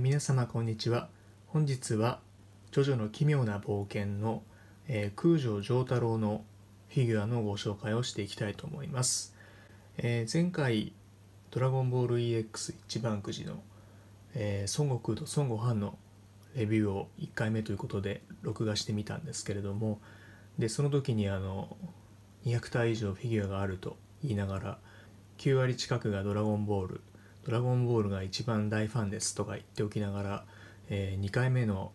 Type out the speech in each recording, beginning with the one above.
皆様こんにちは本日は「ジョジョの奇妙な冒険の」えー、空城城太郎のフィギュアのご紹介をしていきたいと思います、えー、前回「ドラゴンボール EX 一番くじの」えー、孫悟空と孫悟飯のレビューを1回目ということで録画してみたんですけれどもでその時にあの200体以上フィギュアがあると言いながら9割近くが「ドラゴンボール」ドラゴンボールが一番大ファンですとか言っておきながら、えー、2回目の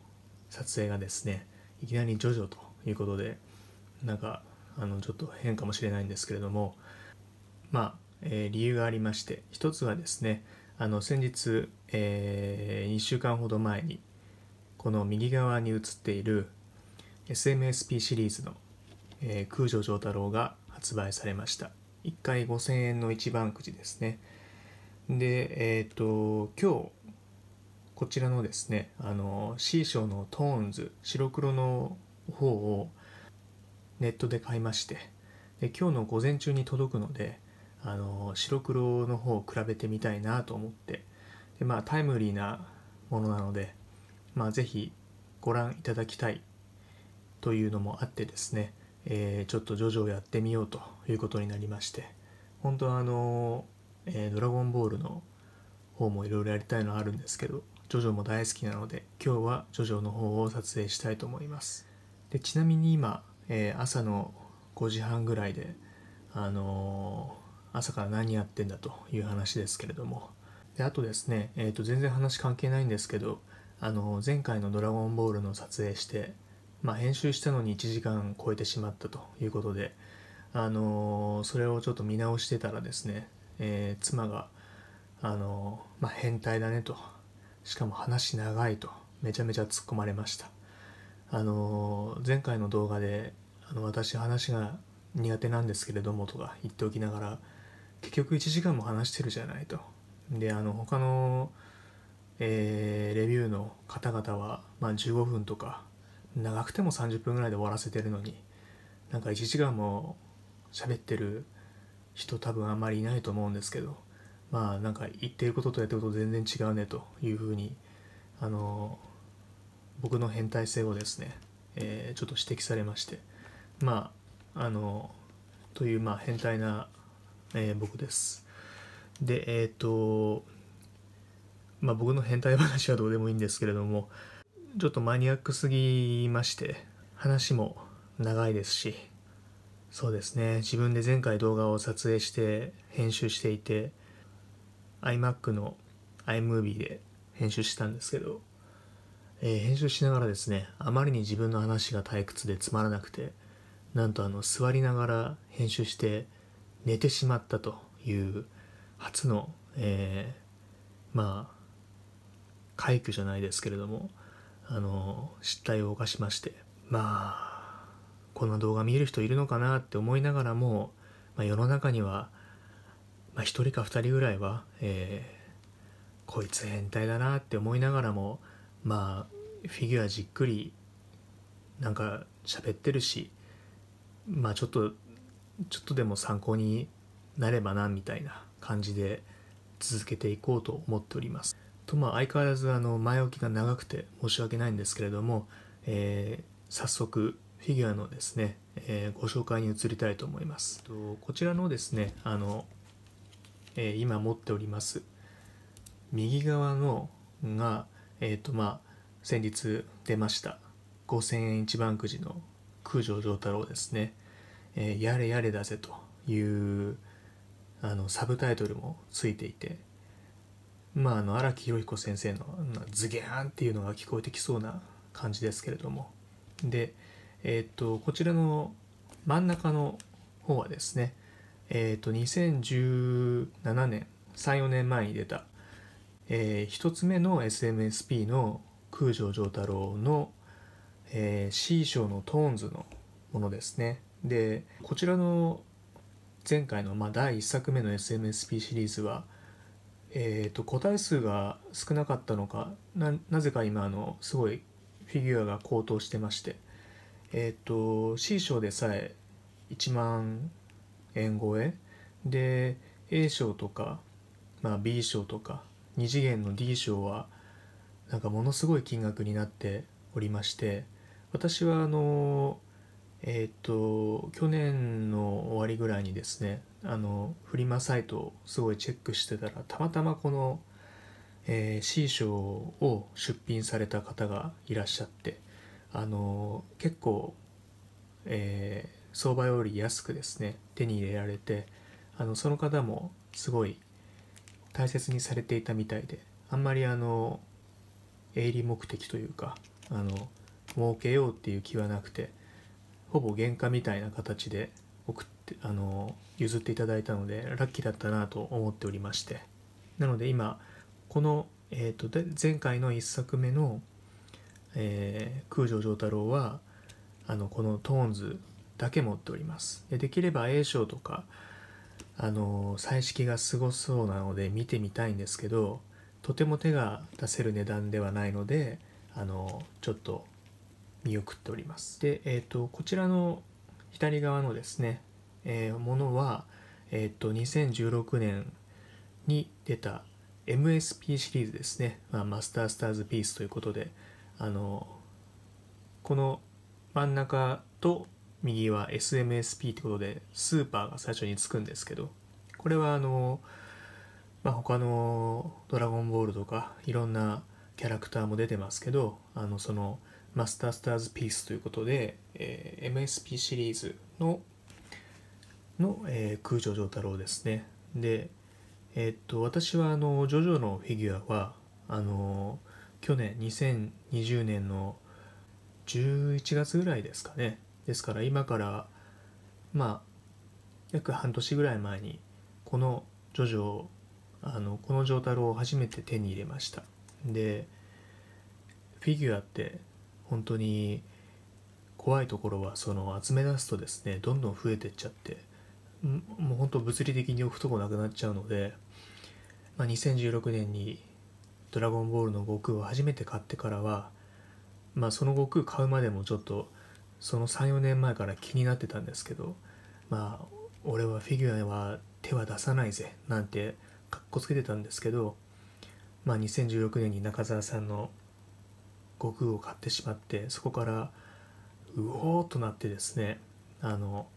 撮影がですね、いきなりジョジョということで、なんか、あの、ちょっと変かもしれないんですけれども、まあ、えー、理由がありまして、一つはですね、あの、先日、えー、1週間ほど前に、この右側に映っている SMSP シリーズの、えー、空城城太郎が発売されました。1回5000円の一番くじですね。で、えっ、ー、と、今日、こちらのですね、あの、C 賞のトーンズ、白黒の方をネットで買いまして、で今日の午前中に届くので、あの、白黒の方を比べてみたいなと思って、で、まあ、タイムリーなものなので、まあ、ぜひご覧いただきたいというのもあってですね、えー、ちょっと徐々やってみようということになりまして、本当はあのえー、ドラゴンボールの方もいろいろやりたいのはあるんですけど、ジョジョも大好きなので、今日はジョジョの方を撮影したいと思います。でちなみに今、えー、朝の5時半ぐらいで、あのー、朝から何やってんだという話ですけれども、であとですね、えー、と全然話関係ないんですけど、あのー、前回の「ドラゴンボール」の撮影して、まあ、編集したのに1時間超えてしまったということで、あのそれをちょっと見直してたらですねえー、妻があの、まあ、変態だねとしかも話長いとめちゃめちゃ突っ込まれましたあの前回の動画であの私話が苦手なんですけれどもとか言っておきながら結局1時間も話してるじゃないとであの他の、えー、レビューの方々は、まあ、15分とか長くても30分ぐらいで終わらせてるのになんか1時間も喋ってる人多分あんまりいないと思うんですけどまあなんか言ってることとやってること全然違うねというふうにあの僕の変態性をですね、えー、ちょっと指摘されましてまああのというまあ変態な、えー、僕ですでえっ、ー、とまあ僕の変態話はどうでもいいんですけれどもちょっとマニアックすぎまして話も長いですしそうですね自分で前回動画を撮影して編集していて iMac の iMovie で編集したんですけど、えー、編集しながらですねあまりに自分の話が退屈でつまらなくてなんとあの座りながら編集して寝てしまったという初の、えー、まあ快挙じゃないですけれどもあの失態を犯しましてまあこの動画見る人いるのかなって思いながらも、まあ、世の中には、まあ、1人か2人ぐらいは、えー、こいつ変態だなって思いながらもまあフィギュアじっくりなんか喋ってるしまあちょっとちょっとでも参考になればなみたいな感じで続けていこうと思っております。とまあ相変わらずあの前置きが長くて申し訳ないんですけれども、えー、早速フィギュアのですね、えー、ご紹介に移りたいと思います。こちらのですね、あの、えー、今持っております右側のが、えっ、ー、とまあ、先日出ました5000円一番くじの九条丈太郎ですね、えー、やれやれだぜというあのサブタイトルもついていて、まあ、あの荒木宏彦先生のズギャーンっていうのが聞こえてきそうな感じですけれども、で、えっ、と、こちらの真ん中の方はですね、えっ、と、2017年、3、4年前に出た、えー、1つ目の SMSP の空城城太郎の、えー、C ーのトーンズのものですね。で、こちらの前回の、まあ、第1作目の SMSP シリーズは、えーと、個体数が少なかったのかなぜか今あのすごいフィギュアが高騰してましてえっ、ー、と C 賞でさえ1万円超えで A 賞とか、まあ、B 賞とか2次元の D 賞はなんかものすごい金額になっておりまして私はあのえっ、ー、と去年の終わりぐらいにですねあのフリマサイトをすごいチェックしてたらたまたまこの、えー、C 賞を出品された方がいらっしゃってあの結構、えー、相場より安くですね手に入れられてあのその方もすごい大切にされていたみたいであんまりあの営利目的というかあの儲けようっていう気はなくてほぼ原価みたいな形で送ってあの譲っていただいたのでラッキーだったなと思っておりましてなので今この、えーと、と前回の1作目のえー、空城城太郎はあのこのトーンズだけ持っておりますでできれば A 賞とかあの彩色がすごそうなので見てみたいんですけどとても手が出せる値段ではないのであのちょっと見送っておりますで、えーと、こちらの左側のですね、えー、ものは、えーと、と2016年に出た MSP シリーズですね、まあ、マスタースターズピースということであのこの真ん中と右は SMSP ってことでスーパーが最初につくんですけどこれはあの、まあ、他の「ドラゴンボール」とかいろんなキャラクターも出てますけどあのそのマスタースターズピースということで、えー、MSP シリーズのの、えー、空城城太郎ですねでえー、っと私はあのジョジョのフィギュアはあのー去年2020年の11月ぐらいですかねですから今からまあ約半年ぐらい前にこのジョジョあのこの城太郎を初めて手に入れましたでフィギュアって本当に怖いところはその集め出すとですねどんどん増えてっちゃってもう本当物理的に置くとこなくなっちゃうので、まあ、2016年にドラゴンボールの悟空を初めて買ってからは、まあ、その悟空買うまでもちょっとその34年前から気になってたんですけどまあ俺はフィギュアは手は出さないぜなんてかっこつけてたんですけど、まあ、2016年に中澤さんの悟空を買ってしまってそこからうおーとなってですねあの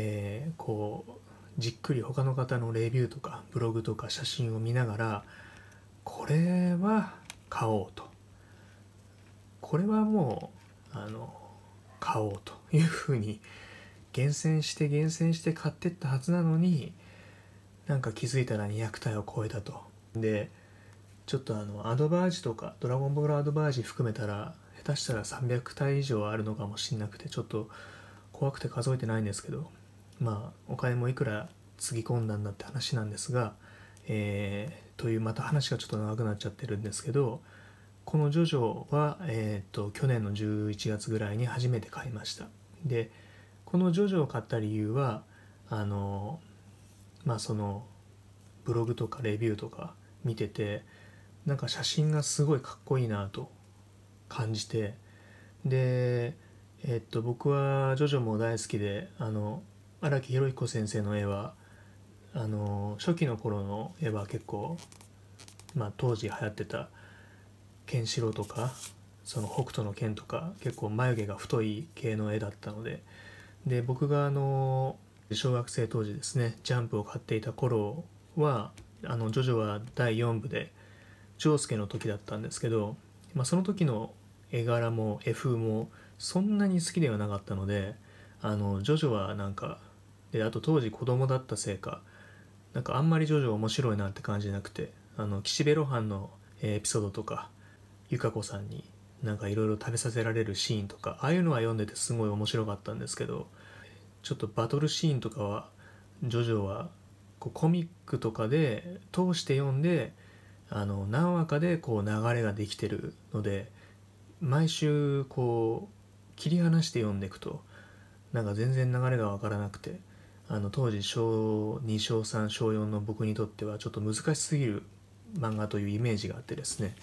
えー、こうじっくり他の方のレビューとかブログとか写真を見ながらこれは買おうとこれはもうあの買おうというふうに厳選して厳選して買ってったはずなのになんか気づいたら200体を超えたとでちょっとあのアドバージとかドラゴンボールアドバージ含めたら下手したら300体以上あるのかもしんなくてちょっと怖くて数えてないんですけどまあお金もいくらつぎ込んだんだって話なんですがえー、というまた話がちょっと長くなっちゃってるんですけどこのジョジョは、えーと、と去年の11月ぐらいに初めて買いましたでこのジョジョを買った理由はあのまあそのブログとかレビューとか見ててなんか写真がすごいかっこいいなと感じてでえっと僕はジョジョも大好きであの荒木宏彦先生の絵はあの初期の頃の絵は結構、まあ、当時流行ってたケンシロウとかその北斗の剣とか結構眉毛が太い系の絵だったのでで僕があの小学生当時ですねジャンプを買っていた頃はあのジョジョは第4部で丈介の時だったんですけど、まあ、その時の絵柄も絵風もそんなに好きではなかったのであのジョジョはなんかであと当時子供だったせいかなんかあんまりジョジョ面白いなって感じじゃなくてあの岸辺露伴のエピソードとか由香子さんになんかいろいろ食べさせられるシーンとかああいうのは読んでてすごい面白かったんですけどちょっとバトルシーンとかはジョジョはこうコミックとかで通して読んであの何話かでこう流れができてるので毎週こう切り離して読んでいくとなんか全然流れが分からなくてあの当時小2小3小4の僕にとってはちょっと難しすぎる漫画というイメージがあってですね、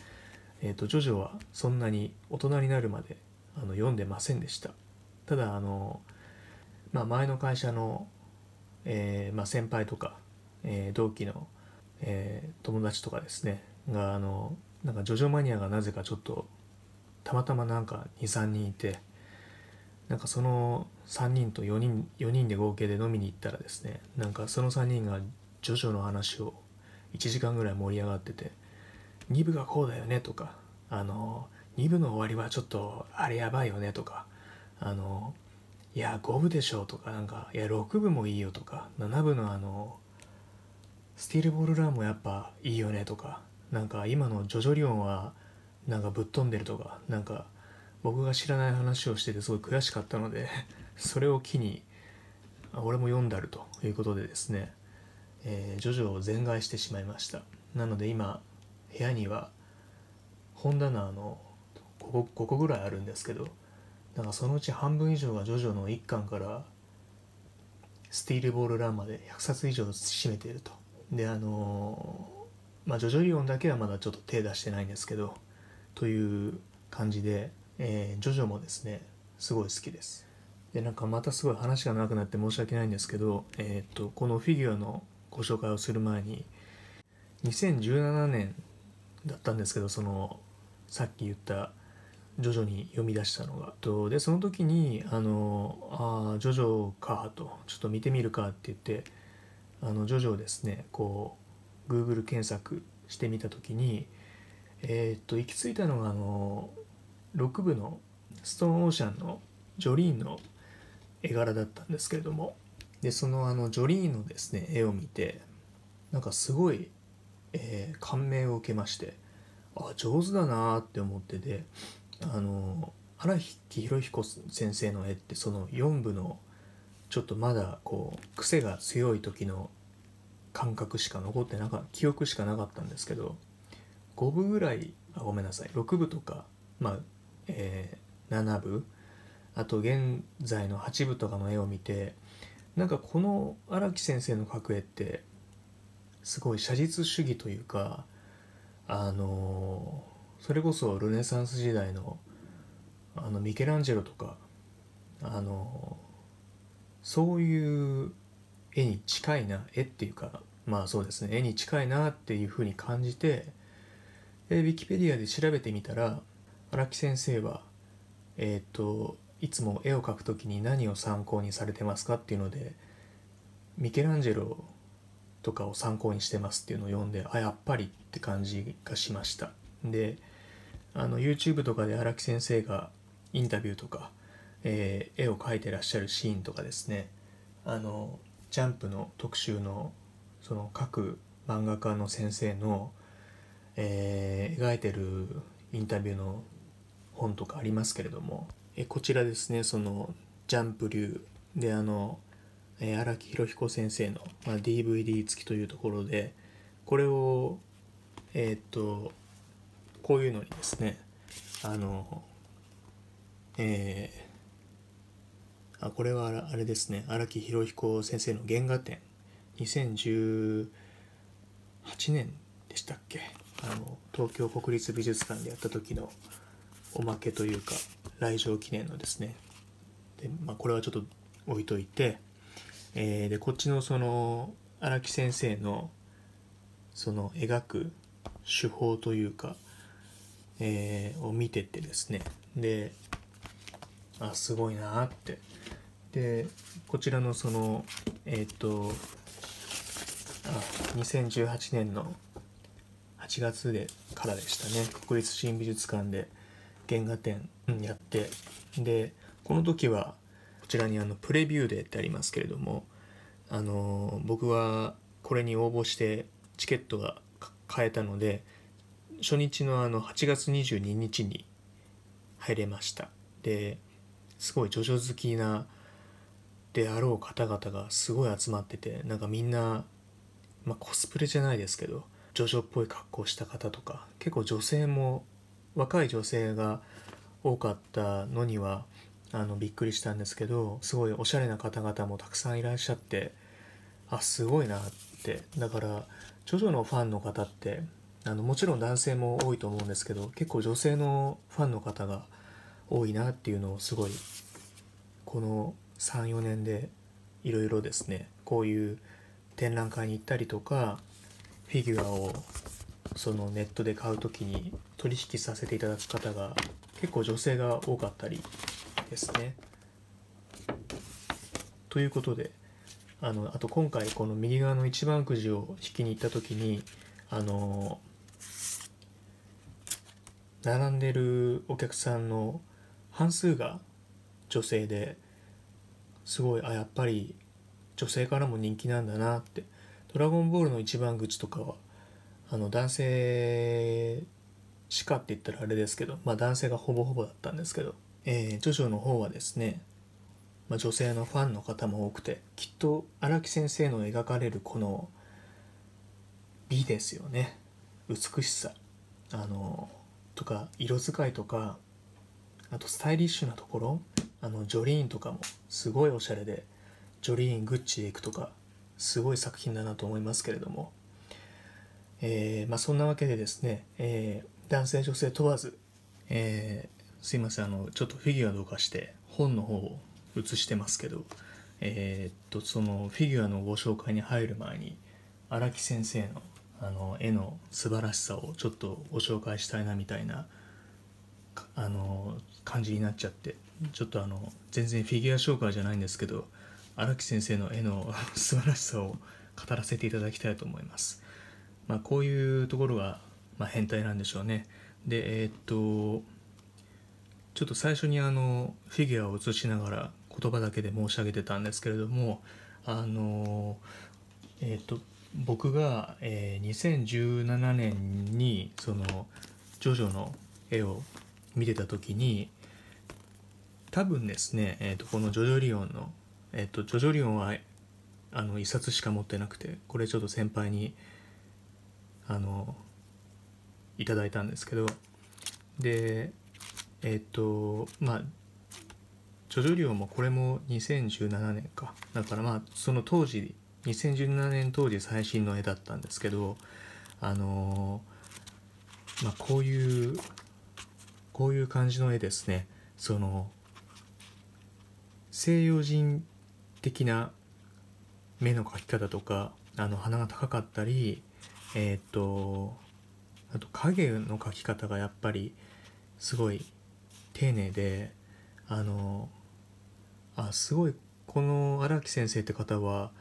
えーと、ジョジョはそんなに大人になるまであの読んでませんでしたただあの、まあ、前の会社の、えー、まあ、先輩とか、えー、同期の、えー、友達とかですねがあのなんかジョジョマニアがなぜかちょっとたまたまなんか23人いてなんかその3人と4人 ,4 人で合計で飲みに行ったらですねなんかその3人がジョジョの話を1時間ぐらい盛り上がってて2部がこうだよねとかあの2部の終わりはちょっとあれやばいよねとかあのいや5部でしょとかなんかいや6部もいいよとか7部のあのスティールボールランもやっぱいいよねとかなんか今のジョジョリオンはなんかぶっ飛んでるとかなんか僕が知らない話をしててすごい悔しかったのでそれを機に俺も読んだるということでですね、えー、ジョジョを全買してしまいましたなので今部屋には本棚のここここぐらいあるんですけどなんかそのうち半分以上がジョジョの1巻からスティールボールランまで100冊以上占めているとであのー、まあジョジョイオンだけはまだちょっと手出してないんですけどという感じで、えー、ジョジョもですねすごい好きですでなんかまたすごい話が長くなって申し訳ないんですけど、えっ、ー、とこのフィギュアのご紹介をする前に2017年だったんですけどそのさっき言った徐々に読み出したのが。とでその時に「あのあジョジョか」と「ちょっと見てみるか」って言ってあのジョジョをですねこう Google 検索してみた時にえー、っと行き着いたのがあの6部の「ストーンオーシャン」のジョリーンの絵柄だったんですけれどもでそのあのジョリーのですね絵を見てなんかすごい、えー、感銘を受けましてあ上手だなって思っててあの荒木博彦先生の絵ってその4部のちょっとまだこう癖が強い時の感覚しか残ってなかった記憶しかなかったんですけど5部ぐらいあごめんなさい6部とかまあ、えー、7部あと現在の八部とかの絵を見てなんかこの荒木先生の描く絵ってすごい写実主義というかあのそれこそルネサンス時代のあのミケランジェロとかあのそういう絵に近いな絵っていうかまあそうですね絵に近いなっていうふうに感じてウィキペディアで調べてみたら荒木先生はえっ、ー、といつも絵を描く時に何を参考にされてますかっていうのでミケランジェロとかを参考にしてますっていうのを読んであやっぱりって感じがしましたであの YouTube とかで荒木先生がインタビューとか、えー、絵を描いてらっしゃるシーンとかですねあのジャンプの特集のその各漫画家の先生の、えー、描いてるインタビューの本とかありますけれどもえこちらですねそのジャンプ流であの荒木博彦先生の、まあ、DVD 付きというところでこれをえー、っとこういうのにですねあのえー、あこれはあれですね荒木博彦先生の原画展2018年でしたっけあの東京国立美術館でやった時のおまけというか来場記念のですねで、まあ、これはちょっと置いといて、えー、でこっちのその荒木先生のその描く手法というか、えー、を見ててですねであすごいなってでこちらのそのえっ、とあ2018年の8月でからでしたね国立新美術館で原画展やってでこの時はこちらにあのプレビューデーってありますけれどもあの僕はこれに応募してチケットが買えたので初日のあの8月22日に入れましたですごいジョジョ好きなであろう方々がすごい集まっててなんかみんな、まあ、コスプレじゃないですけどジョジョっぽい格好した方とか結構女性も若い女性が多かったのにはあのびっくりしたんですけどすごいおしゃれな方々もたくさんいらっしゃってあすごいなってだからジョジョのファンの方ってあのもちろん男性も多いと思うんですけど結構女性のファンの方が多いなっていうのをすごいこの34年でいろいろですねこういう展覧会に行ったりとかフィギュアをそのネットで買う時に取引させていただく方が結構女性が多かったりですね。ということであのあと今回この右側の一番くじを引きに行った時にあの並んでるお客さんの半数が女性ですごいあやっぱり女性からも人気なんだなって「ドラゴンボール」の一番口とかはあの男性しかって言ったらあれですけど、まあ、男性がほぼほぼだったんですけど、えー、ジョジョの方はですね、まあ、女性のファンの方も多くてきっと荒木先生の描かれるこの美ですよね美しさあのとか色使いとかあとスタイリッシュなところあのジョリーンとかもすごいおしゃれでジョリーングッチへ行くとかすごい作品だなと思いますけれどもえー、まあ、そんなわけでですね、えー、男性女性問わず、えー、すいませんあのちょっとフィギュアどうかして本の方を写してますけど、えっとそのフィギュアのご紹介に入る前に荒木先生のあの絵の素晴らしさをちょっとご紹介したいなみたいなあの感じになっちゃってちょっとあの全然フィギュア紹介じゃないんですけど荒木先生の絵の素晴らしさを語らせていただきたいと思います。まあ、こういうところが、まあ、変態なんでしょうねでえー、っとちょっと最初にあのフィギュアを映しながら言葉だけで申し上げてたんですけれどもあのえー、っと僕が、えー、2017年にそのジョジョの絵を見てた時に多分ですね、えー、とこのジョジョリオンの、えー、とジョジョリオンはあの1冊しか持ってなくてこれちょっと先輩にあのいただいたんですけどでえっ、とまあ著書量もこれも2017年かだからまあその当時2017年当時最新の絵だったんですけどあのまあこういうこういう感じの絵ですねその西洋人的な目の描き方とかあの鼻が高かったりえー、っとあと影の描き方がやっぱりすごい丁寧であのあすごいこの荒木先生って方は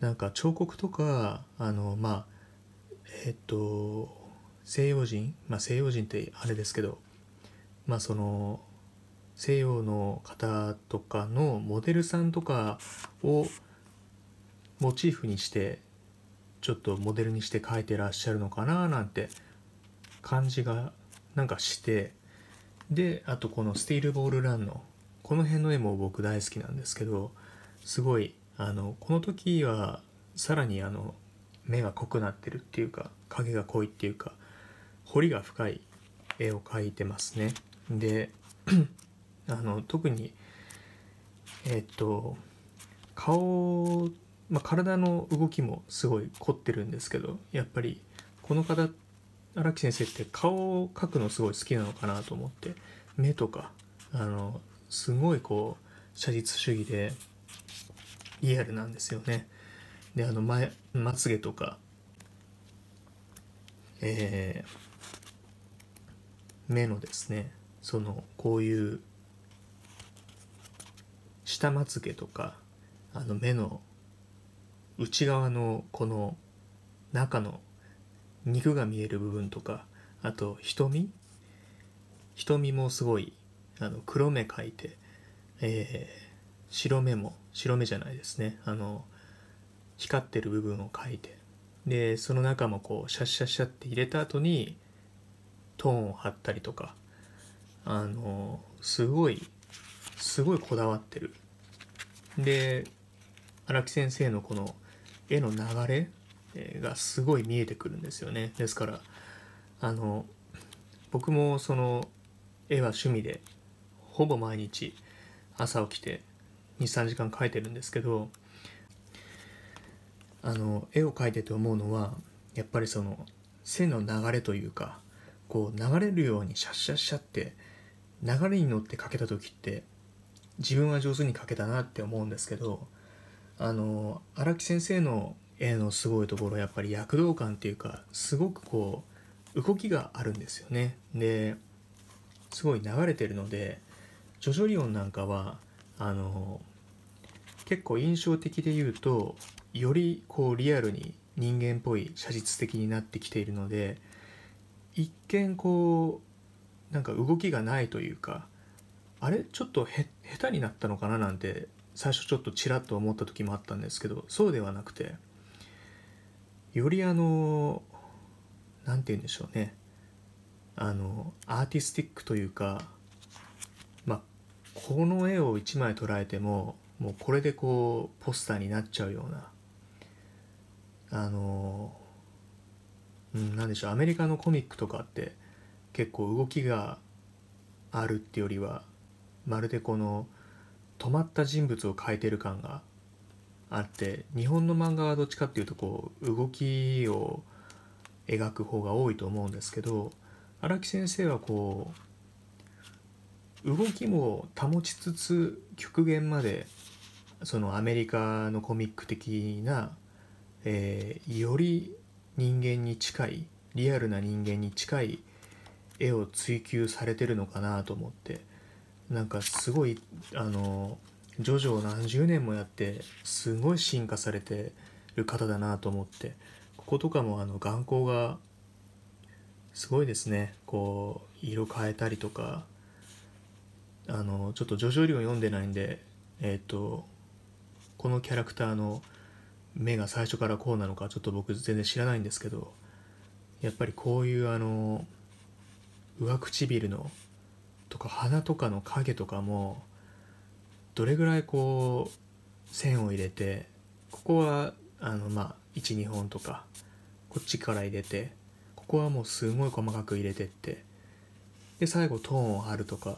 なんか彫刻とかあのまあえっと西洋人まあ西洋人ってあれですけどまあその西洋の方とかのモデルさんとかをモチーフにしてちょっとモデルにして描いてらっしゃるのかななんて感じがなんかしてであとこのスティールボールランのこの辺の絵も僕大好きなんですけどすごいあのこの時はさらにあの目が濃くなってるっていうか影が濃いっていうか彫りが深い絵を描いてますねであの特にえっと顔まあ、体の動きもすごい凝ってるんですけどやっぱりこの方荒木先生って顔を描くのすごい好きなのかなと思って目とかあのすごいこう写実主義でリアルなんですよね。であの前まつげとか、えー、目のですねそのこういう下まつげとかあの目の内側のこの中の肉が見える部分とかあと瞳瞳もすごいあの黒目描いて、えー、白目も白目じゃないですねあの光ってる部分を描いてでその中もこうシャッシャッシャッって入れた後にトーンを張ったりとかあのすごいすごいこだわってるで荒木先生のこの絵の流れがすごい見えてくるんですよねですからあの僕もその絵は趣味でほぼ毎日朝起きて23時間描いてるんですけどあの絵を描いてて思うのはやっぱりその線の流れというかこう流れるようにシャッシャッシャって流れに乗って描けた時って自分は上手に描けたなって思うんですけどあの荒木先生の絵のすごいところやっぱり躍動感っていうかすごくこう動きがあるんですよね。ですごい流れてるのでジョジョリオンなんかはあの結構印象的で言うとよりこうリアルに人間っぽい写実的になってきているので一見こうなんか動きがないというかあれちょっと下手になったのかななんて最初ちょっとちらっと思った時もあったんですけどそうではなくてよりあの何て言うんでしょうねあのアーティスティックというかまあこの絵を1枚捉えてももうこれでこうポスターになっちゃうようなあのうん何でしょうアメリカのコミックとかって結構動きがあるってよりはまるでこの止まった人物を変えてる感があって日本の漫画はどっちかっていうとこう動きを描く方が多いと思うんですけど荒木先生はこう動きも保ちつつ極限までそのアメリカのコミック的な、えー、より人間に近いリアルな人間に近い絵を追求されてるのかなと思って。なんかすごいあのジョジョを何十年もやってすごい進化されてる方だなと思ってこことかもあの眼光がすごいですねこう色変えたりとかあのちょっとジョジョリオン読んでないんでえっ、ー、とこのキャラクターの目が最初からこうなのかちょっと僕全然知らないんですけどやっぱりこういうあの上唇のとか鼻とかの影とかもどれぐらいこう線を入れてここはあのまあ12本とかこっちから入れてここはもうすごい細かく入れてってで最後トーンを貼るとか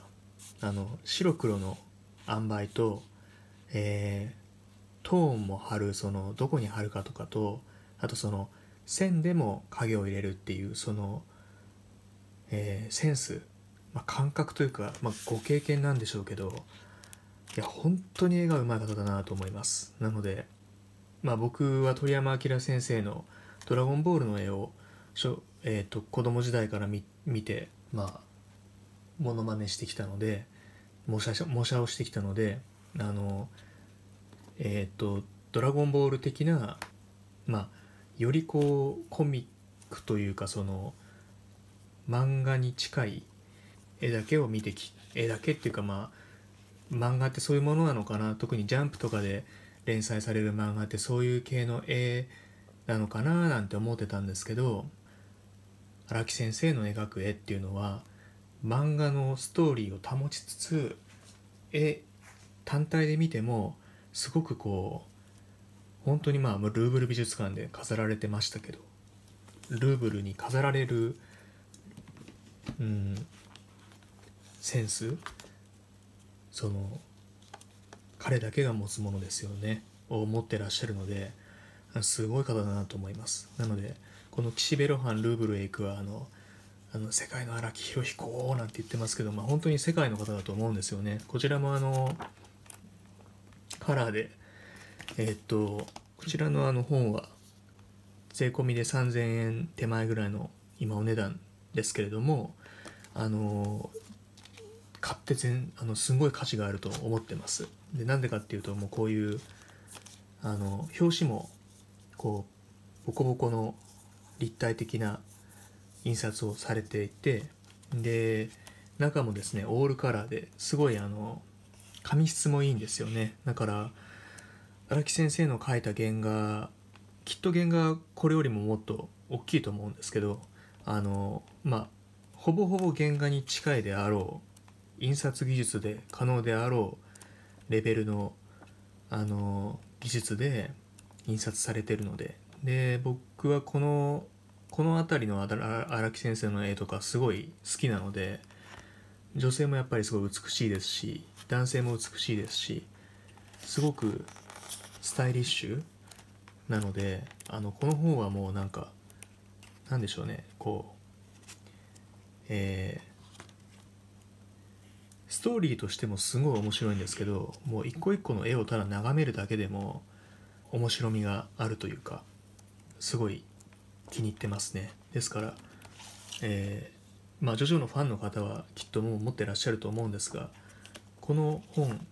あの白黒の塩梅と、えー、トーンも貼るそのどこに貼るかとかとあとその線でも影を入れるっていうその、えー、センスまあ、感覚というか、まあ、ご経験なんでしょうけどいや本当に絵が上手い方だなと思いますなので、まあ、僕は鳥山明先生の「ドラゴンボール」の絵をしょ、えーと、子供時代から見てまあモノマネしてきたので模写模写をしてきたのであのえっ、ー、と「ドラゴンボール」的なまあよりこうコミックというかその漫画に近い絵だけを見てき絵だけっていうかまあ漫画ってそういうものなのかな特にジャンプとかで連載される漫画ってそういう系の絵なのかななんて思ってたんですけど荒木先生の描く絵っていうのは漫画のストーリーを保ちつつ絵単体で見てもすごくこう本当にまあルーブル美術館で飾られてましたけどルーブルに飾られる、うん、センスその彼だけが持つものですよねを持ってらっしゃるのですごい方だなと思いますなのでこの岸辺露伴ルーブルへ行くはあのあの世界の荒木宏彦なんて言ってますけど、まあ、本当に世界の方だと思うんですよねこちらもあのカラーでえー、っとこちらのあの本は税込みで3000円手前ぐらいの今お値段ですけれどもあの買って全あのすごい価値があると思ってますでなんでかっていうともうこういうあの表紙もこうボコボコの立体的な印刷をされていてで中もですねオールカラーですごいあの紙質もいいんですよねだから荒木先生の描いた原画きっと原画これよりももっと大きいと思うんですけどあのまあほぼほぼ原画に近いであろう印刷技術で可能であろうレベルの、あの技術で印刷されてるのでで僕はこのこの辺りの荒木先生の絵とかすごい好きなので女性もやっぱりすごい美しいですし男性も美しいですしすごくスタイリッシュなのであのこの本はもうなんかなんでしょうねこうえーストーリーとしてもすごい面白いんですけどもう一個一個の絵をただ眺めるだけでも面白みがあるというかすごい気に入ってますねですから、えー、まあジョジョのファンの方はきっともう持ってらっしゃると思うんですがこの本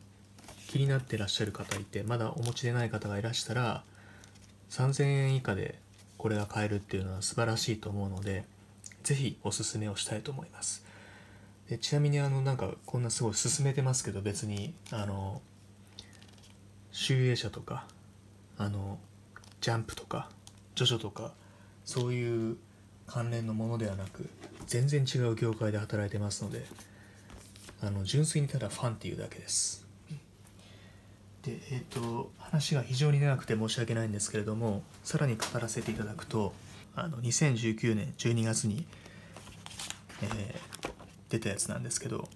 気になってらっしゃる方いてまだお持ちでない方がいらしたら3000円以下でこれが買えるっていうのは素晴らしいと思うので是非おすすめをしたいと思います。でちなみにあのなんかこんなすごい進めてますけど別にあの集英社とかあのジャンプとか著書とかそういう関連のものではなく全然違う業界で働いてますのであの純粋にただファンっていうだけですでえっ、ー、と話が非常に長くて申し訳ないんですけれどもさらに語らせていただくとあの2019年12月に、えー出たやつなんですけど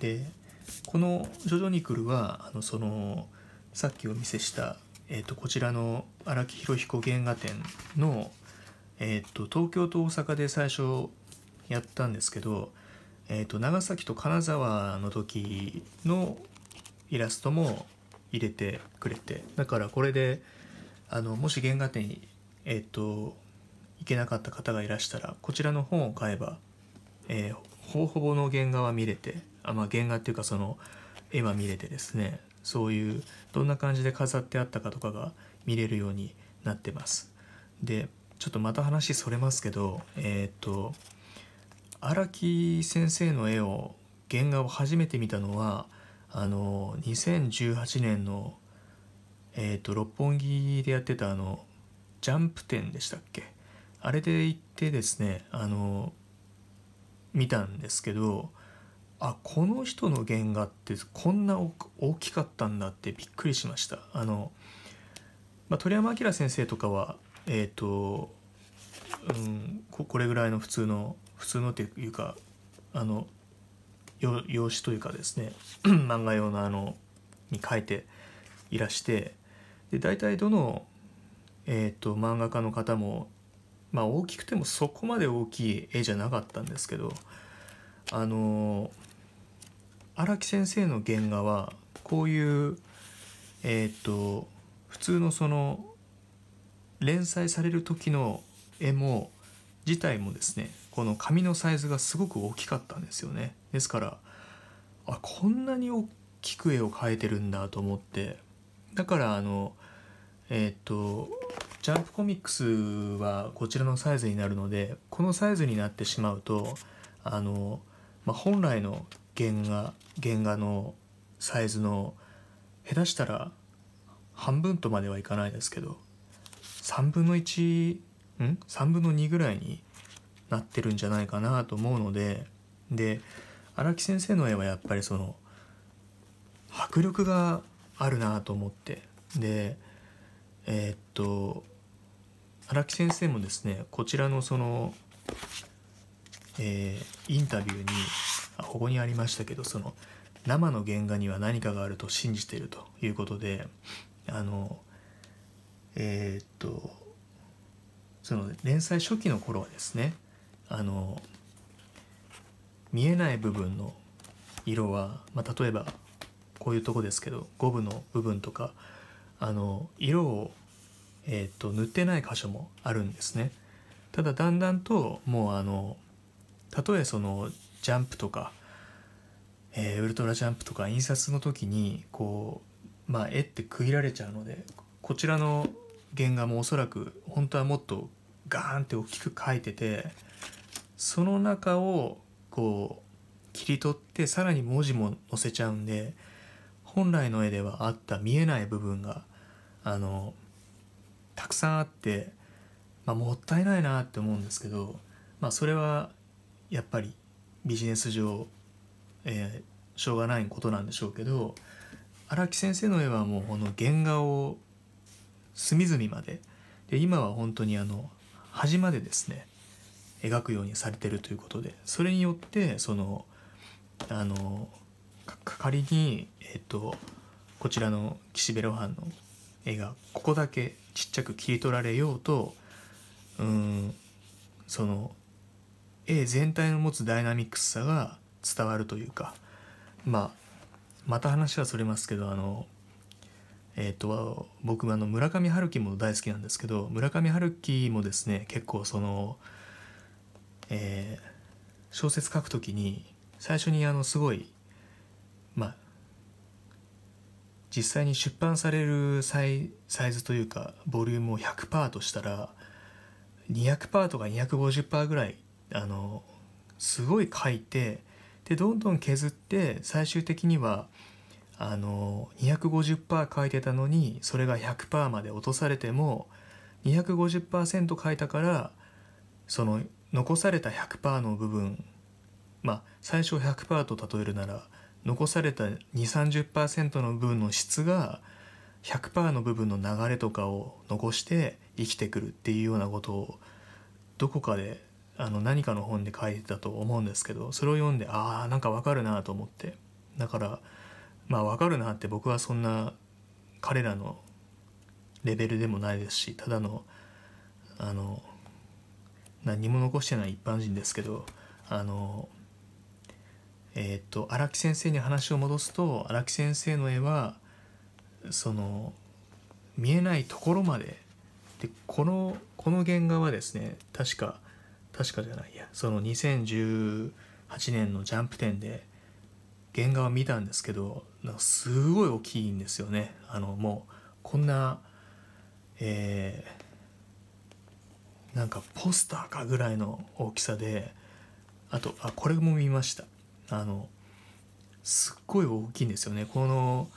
でこの「ジョジョニクルは」あのそのさっきお見せした、えーと、こちらの荒木博彦原画展の、えーと、東京と大阪で最初やったんですけど、えーと、と長崎と金沢の時のイラストも入れてくれてだからこれであのもし原画展に、えー、と行けなかった方がいらしたらこちらの本を買えばえー、ほぼほぼの原画は見れてあ、まあ、原画っていうかその絵は見れてですねそういうどんな感じで飾ってあったかとかが見れるようになってます。でちょっとまた話それますけどえー、っと荒木先生の絵を原画を初めて見たのはあの2018年の、えー、っと六本木でやってたあのジャンプ展でしたっけあれで行ってですねあの見たんですけどあこの人の原画ってこんな大きかったんだってびっくりしました。あのまあ、鳥山明先生とかはえっ、ー、と、うんこ、これぐらいの普通の普通のっていうかあの用紙というかですね 漫画用のあのに書いていらしてで大体どの、えーと漫画家の方もまあ大きくてもそこまで大きい絵じゃなかったんですけどあの荒木先生の原画はこういうえっ、と普通のその連載される時の絵も自体もですねこの紙のサイズがすごく大きかったんですよねですからあこんなに大きく絵を描いてるんだと思ってだからあのえっ、とジャンプコミックスはこちらのサイズになるのでこのサイズになってしまうとあの、まあ、本来の原画原画のサイズの下手したら半分とまではいかないですけど3分の1ん3分の2ぐらいになってるんじゃないかなと思うのでで荒木先生の絵はやっぱりその迫力があるなと思ってでえー、っと荒木先生もですねこちらのその、えー、インタビューにここにありましたけどその生の原画には何かがあると信じているということであのえー、っとその連載初期の頃はですねあの見えない部分の色は、まあ、例えばこういうとこですけど五分の部分とかあの色をえーと、塗ってない箇所もあるんですねただだんだんともうあのたとえそのジャンプとか、えー、ウルトラジャンプとか印刷の時にこう、まあ、絵って区切られちゃうのでこちらの原画もおそらく本当はもっとガーンって大きく描いててその中をこう切り取ってさらに文字も載せちゃうんで本来の絵ではあった見えない部分があのたくさんあって、まあ、もったいないなって思うんですけど、まあ、それはやっぱりビジネス上、えー、しょうがないことなんでしょうけど荒木先生の絵はもうこの原画を隅々までで今は本当にあの端までですね描くようにされてるということでそれによってそのあの仮にえっ、とこちらの岸辺露伴の絵がここだけちっちゃく切り取られようとうんその絵全体の持つダイナミックスさが伝わるというかまあまた話はそれますけどあのえっ、ー、と僕あの村上春樹も大好きなんですけど村上春樹もですね結構その、えー、小説書くときに最初にあのすごいまあ実際に出版されるサイズというかボリュームを100パーとしたら200パーとか250パーぐらいあのすごい書いてでどんどん削って最終的にはあの250パー書いてたのにそれが100パーまで落とされても250%書いたからその残された100%の部分まあ最初100%と例えるなら残された2 3 0の部分の質が100%の部分の流れとかを残して生きてくるっていうようなことをどこかであの何かの本で書いてたと思うんですけどそれを読んでああんかわかるなと思ってだからまあわかるなって僕はそんな彼らのレベルでもないですしただのあの何も残してない一般人ですけどあのえー、っと荒木先生に話を戻すと荒木先生の絵はその見えないところまででこのこの原画はですね確か確かじゃないやその2018年のジャンプ展で原画を見たんですけどすごい大きいんですよねあのもうこんなえー、なんかポスターかぐらいの大きさであとあこれも見ましたあのすっごい大きいんですよねこの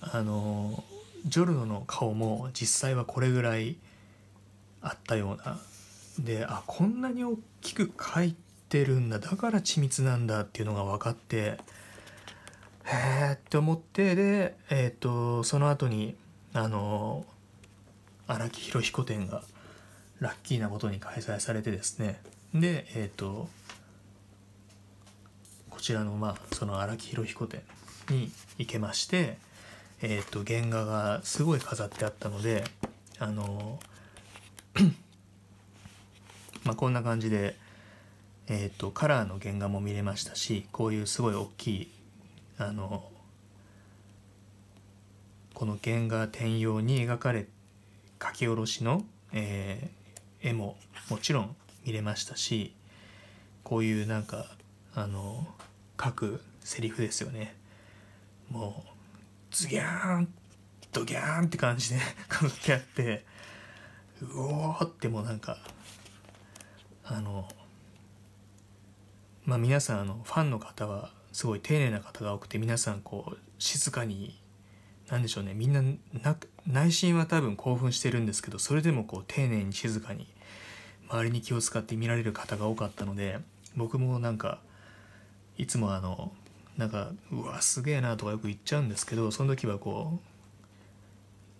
あのジョルノの顔も実際はこれぐらいあったようなであこんなに大きく描いてるんだだから緻密なんだっていうのが分かってへえって思ってで、えーと、とその後にあの荒木宏彦展がラッキーなことに開催されてですねでえっ、ー、とちらの,、まあその荒木宏彦展に行けまして、えー、と原画がすごい飾ってあったのであの まあこんな感じで、えー、とカラーの原画も見れましたしこういうすごい大きいあのこの原画転用に描かれ書き下ろしの、えー、絵ももちろん見れましたしこういうなんかあの書くセリフですよねもうズギャーンドギャーンって感じで飾 ってあってうおーってもうなんかあのまあ皆さんあのファンの方はすごい丁寧な方が多くて皆さんこう静かに何でしょうねみんな内心は多分興奮してるんですけどそれでもこう丁寧に静かに周りに気を使って見られる方が多かったので僕もなんかいつもあのなんかうわすげえなとかよく言っちゃうんですけどその時はこ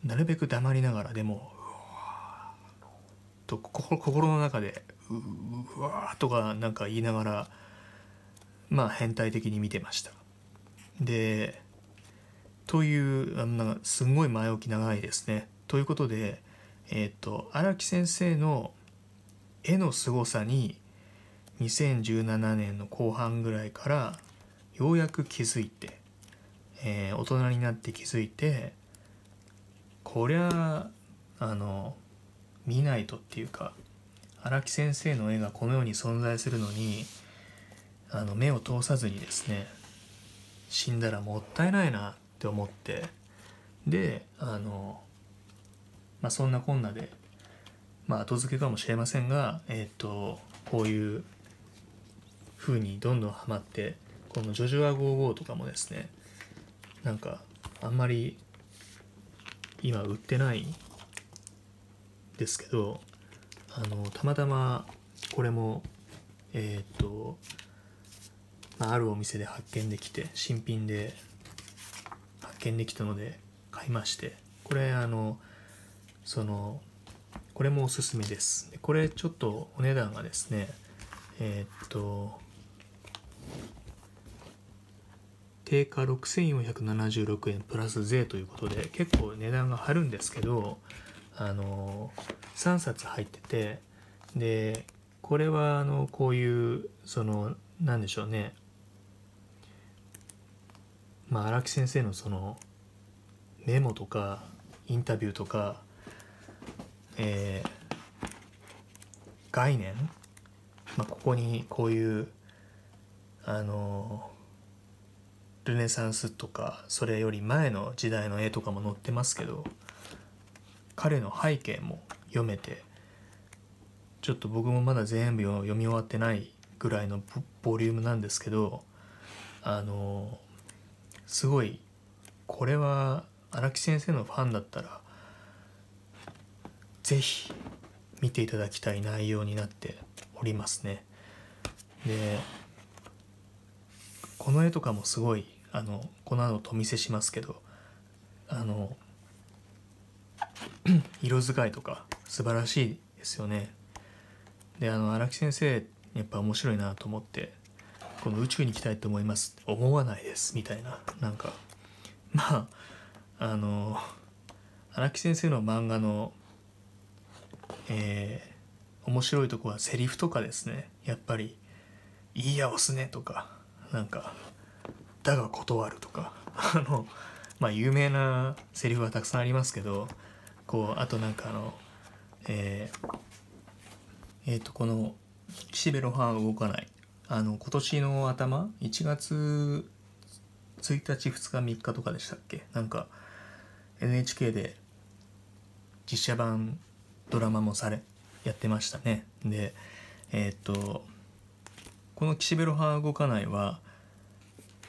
うなるべく黙りながらでもうわと心の中でうわとかなんか言いながらまあ変態的に見てましたでというあのすんごい前置き長いですねということでえっ、ー、と荒木先生の絵の凄さに2017年の後半ぐらいからようやく気づいて、えー、大人になって気づいてこりゃあの見ないとっていうか荒木先生の絵がこの世に存在するのにあの目を通さずにですね死んだらもったいないなって思ってであの、まあ、そんなこんなで、まあ、後付けかもしれませんが、えっ、ー、とこういう風にどんどんハマってこの「ジョジョア55」とかもですねなんかあんまり今売ってないですけどあのたまたまこれもえー、っと、まあ、あるお店で発見できて新品で発見できたので買いましてこれあのそのこれもおすすめですこれちょっとお値段がですねえー、っと定価6476円プラス税ということで結構値段が張るんですけどあの3冊入っててでこれはあのこういうその何でしょうねまあ荒木先生のそのメモとかインタビューとか、えー、概念、まあ、ここにこういうあのルネサンスとかそれより前の時代の絵とかも載ってますけど彼の背景も読めてちょっと僕もまだ全部読み終わってないぐらいのボリュームなんですけどあのすごいこれは荒木先生のファンだったら是非見ていただきたい内容になっておりますね。でこの絵とかもすごいあのこの後お見せしますけどあの 色使いとか素晴らしいですよね。であの荒木先生やっぱ面白いなと思ってこの宇宙に行きたいと思います思わないですみたいななんか まああの荒木先生の漫画のえー、面白いとこはセリフとかですねやっぱり「いいや押すね」とかなんか「だが断る」とか あのまあ有名なセリフはたくさんありますけどこうあとなんかあのえー、えー、とこの「岸辺露伴は動かない」あの今年の頭1月1日2日3日とかでしたっけなんか NHK で実写版ドラマもされやってましたねでえっ、とこの岸辺露伴動かないは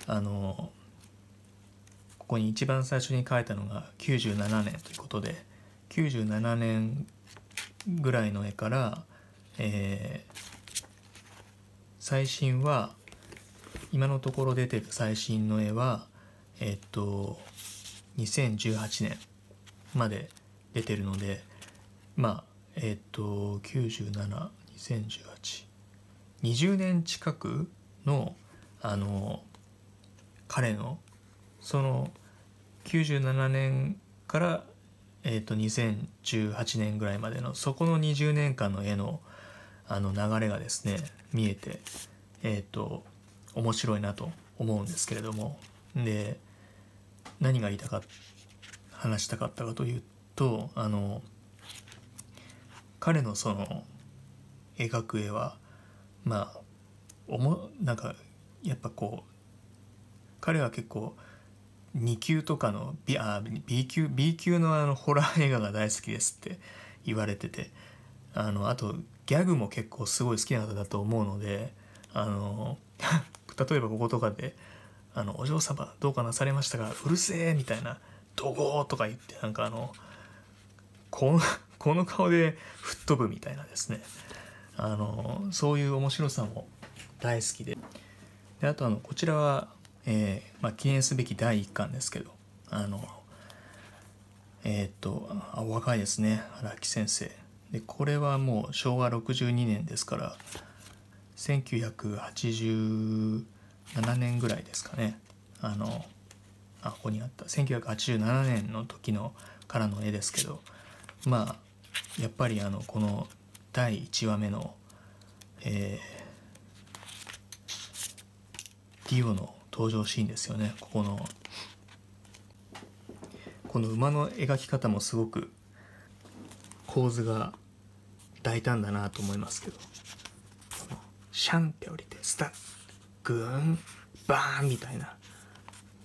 あのここに一番最初に書いたのが97年ということで97年ぐらいの絵から、えー、最新は今のところ出てる最新の絵はえっと2018年まで出てるのでまあえっと972018 20年近くのあの彼のその97年から、えー、と2018年ぐらいまでのそこの20年間の絵のあの流れがですね見えて、えーと、面白いなと思うんですけれどもで何が言いたか話したかったかというとあの彼のその描く絵はまあおもなんかやっぱこう彼は結構2級とかの B, あ B 級 B 級のあのホラー映画が大好きですって言われててあのあとギャグも結構すごい好きな方だと思うのであの 例えばこことかで「あのお嬢様どうかなされましたがうるせえ」みたいな「どごとか言ってなんかあのこの この顔で吹っ飛ぶみたいなですねあのそういう面白さも大好きでであとあのこちらは、えー、まあ、記念すべき第1巻ですけどあのえー、っとあお若いですね荒木先生でこれはもう昭和62年ですから1987年ぐらいですかねあのあここにあった1987年の時のからの絵ですけどまあやっぱりあのこの第1話目の、えー、ディオの登場シーンですよねここのこの馬の描き方もすごく構図が大胆だなと思いますけどシャンって降りてスタッグーンバーンみたいな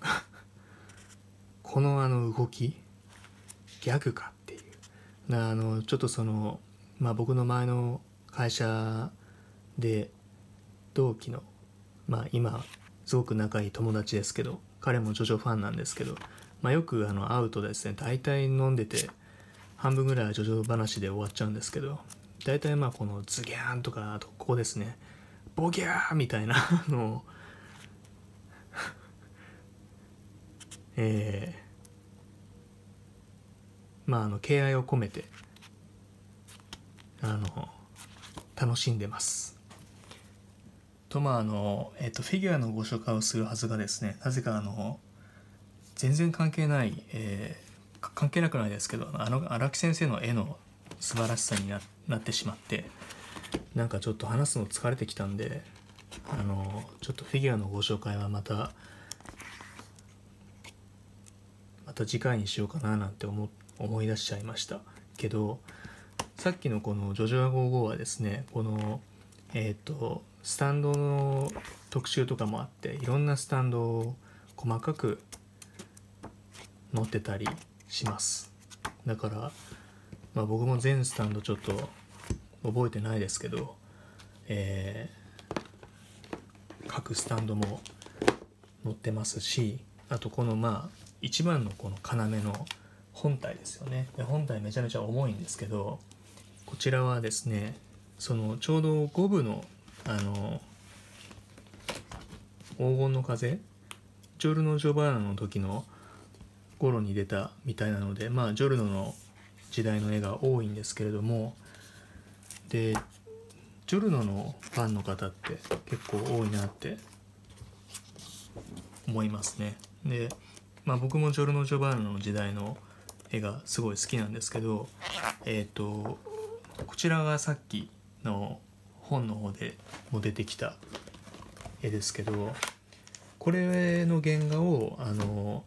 このあの動きギャグかっていうあのちょっとそのまあ、僕の前の会社で同期の、まあ、今すごく仲いい友達ですけど彼もジョジョファンなんですけど、まあ、よくあの会うとですね大体飲んでて半分ぐらいはジョジョ話で終わっちゃうんですけど大体まあこのズギャーンとかあとここですねボギャーみたいなのええー、まああの敬愛を込めてあの楽しんでます。とまああの、えっと、フィギュアのご紹介をするはずがですねなぜかあの全然関係ない、えー、関係なくないですけどあの荒木先生の絵の素晴らしさになってしまってなんかちょっと話すの疲れてきたんであのちょっとフィギュアのご紹介はまたまた次回にしようかななんて思思い出しちゃいましたけどさっきのこの「ジョジョア55」はですねこのえっ、ー、とスタンドの特集とかもあっていろんなスタンドを細かく載ってたりしますだから、まあ、僕も全スタンドちょっと覚えてないですけど、えー、各スタンドも載ってますしあとこのまあ一番のこの要の本体ですよね本体めちゃめちゃ重いんですけどこちらはですねそのちょうど5部のあの黄金の風ジョルノ・ジョバーナの時の頃に出たみたいなのでまあジョルノの時代の絵が多いんですけれどもでジョルノのファンの方って結構多いなって思いますねで、まあ、僕もジョルノ・ジョバーナの時代の絵がすごい好きなんですけどえっ、ー、とこちらがさっきの本の方でも出てきた絵ですけどこれの原画をあの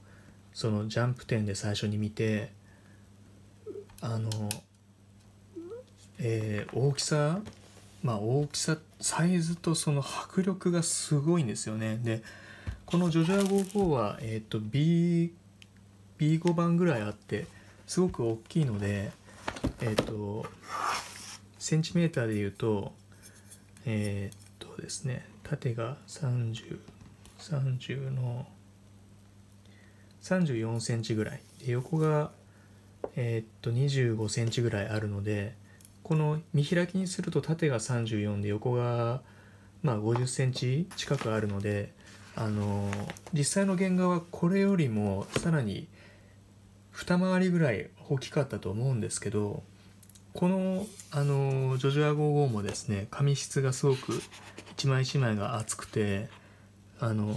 そのジャンプ展で最初に見てあの、えー、大きさまあ大きさサイズとその迫力がすごいんですよねでこの「ジョジョア55」は、えーと、B5 番ぐらいあってすごく大きいのでえっ、ー、とセンチメーターで言うとえー、っとですね縦が3030の34センチぐらいで横がえー、っと25センチぐらいあるのでこの見開きにすると縦が34で横がまあ50センチ近くあるのであの実際の原画はこれよりもさらに二回りぐらい大きかったと思うんですけどこのあのジョジョア55もですね紙質がすごく一枚一枚が厚くてあの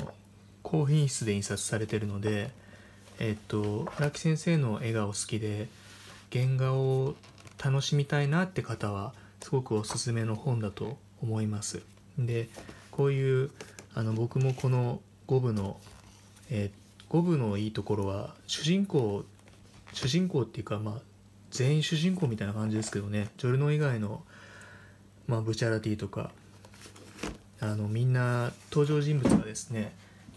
高品質で印刷されてるのでえっと荒木先生の絵がお好きで原画を楽しみたいなって方はすごくおすすめの本だと思います。でこういうあの僕もこの5部の、え5部のいいところは主人公主人公っていうか、まあ、全員主人公みたいな感じですけどねジョルノ以外の、まあ、ブチャラティとかあのみんな登場人物がですね、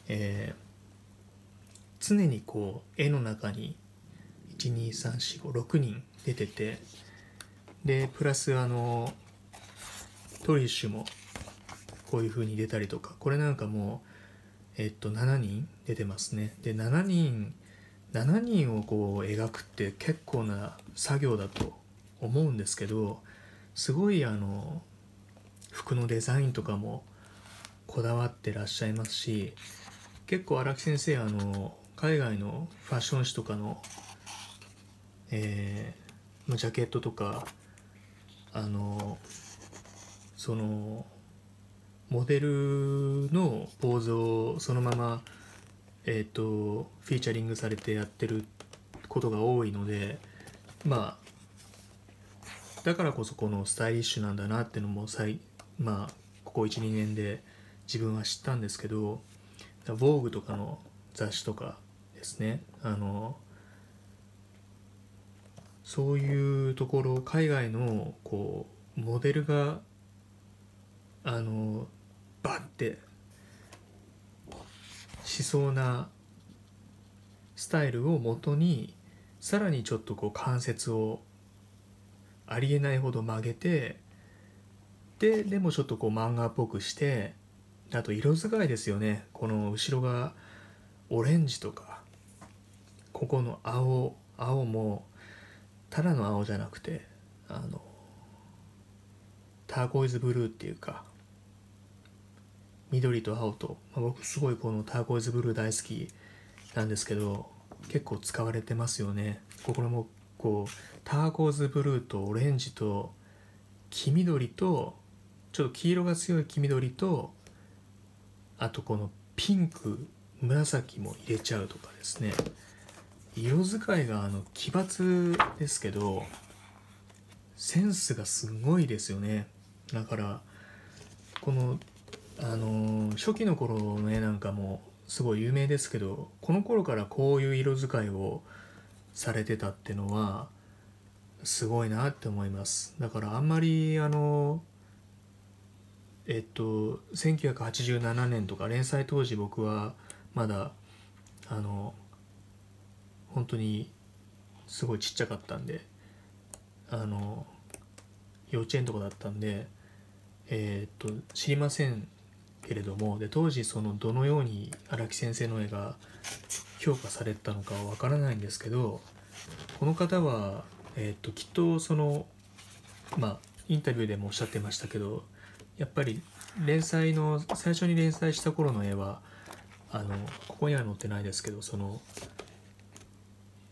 えー、常にこう絵の中に12345人出ててでプラスあのトリッシュもこういう風に出たりとかこれなんかもうえっと7人出てますねで7人7人をこう描くって結構な作業だと思うんですけどすごいあの服のデザインとかもこだわってらっしゃいますし結構荒木先生あの海外のファッション誌とかの、えー、ジャケットとかあのそのモデルのポーズをそのままえっ、ー、とフィーチャリングされてやってることが多いのでまあだからこそこのスタイリッシュなんだなってのもさいまあここ12年で自分は知ったんですけど「Vogue」とかの雑誌とかですねあのそういうところ海外のこうモデルがあのバッてしそうなスタイルをもとにさらにちょっとこう関節をありえないほど曲げてででもちょっとこう漫画っぽくしてあと色使いですよねこの後ろがオレンジとかここの青青もただの青じゃなくてあのターコイズブルーっていうか緑と青と、まあ、僕すごいこのターコイズブルー大好きなんですけど結構使われてますよねこれもこうターコイズブルーとオレンジと黄緑とちょっと黄色が強い黄緑とあとこのピンク紫も入れちゃうとかですね色使いがあの奇抜ですけどセンスがすごいですよねだからこのあの初期の頃の絵なんかもすごい有名ですけどこの頃からこういう色使いをされてたってのはすごいなって思いますだからあんまりあのえっと1987年とか連載当時僕はまだあの本当にすごいちっちゃかったんであの幼稚園とかだったんでえー、っと知りませんけれどもで当時そのどのように荒木先生の絵が評価されたのかはわからないんですけどこの方は、えっ、ときっとそのまあインタビューでもおっしゃってましたけどやっぱり連載の最初に連載した頃の絵はあのここには載ってないですけどその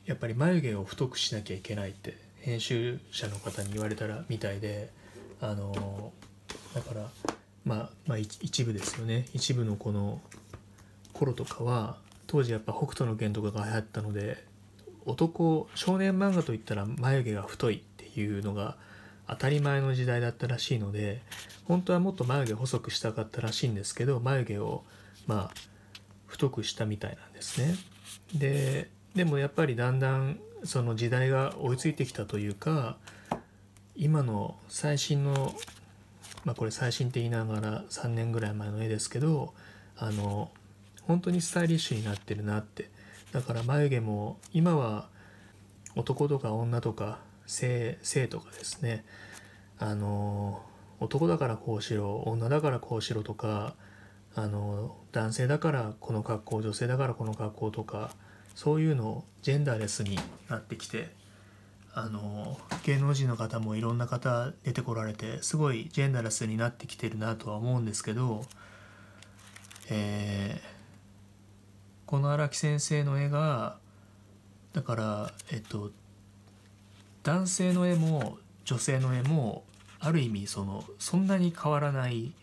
やっぱり眉毛を太くしなきゃいけないって編集者の方に言われたらみたいであのだからまあ、まあ、一部ですよね一部のこの頃とかは当時やっぱ北斗の拳とかが流行ったので男少年漫画といったら眉毛が太いっていうのが当たり前の時代だったらしいので本当はもっと眉毛細くしたかったらしいんですけど眉毛をまあ太くしたみたいなんですね。ででもやっぱりだんだんその時代が追いついてきたというか今の最新のまあ、これ最新って言いながら3年ぐらい前の絵ですけどあの本当にスタイリッシュになってるなってだから眉毛も今は男とか女とか性性とかですねあの男だからこうしろ女だからこうしろとかあの男性だからこの格好女性だからこの格好とかそういうのをジェンダーレスになってきてあの芸能人の方もいろんな方出てこられてすごいジェンダラスになってきてるなとは思うんですけど、えー、この荒木先生の絵がだからえっと男性の絵も女性の絵もある意味そのそんなに変わらない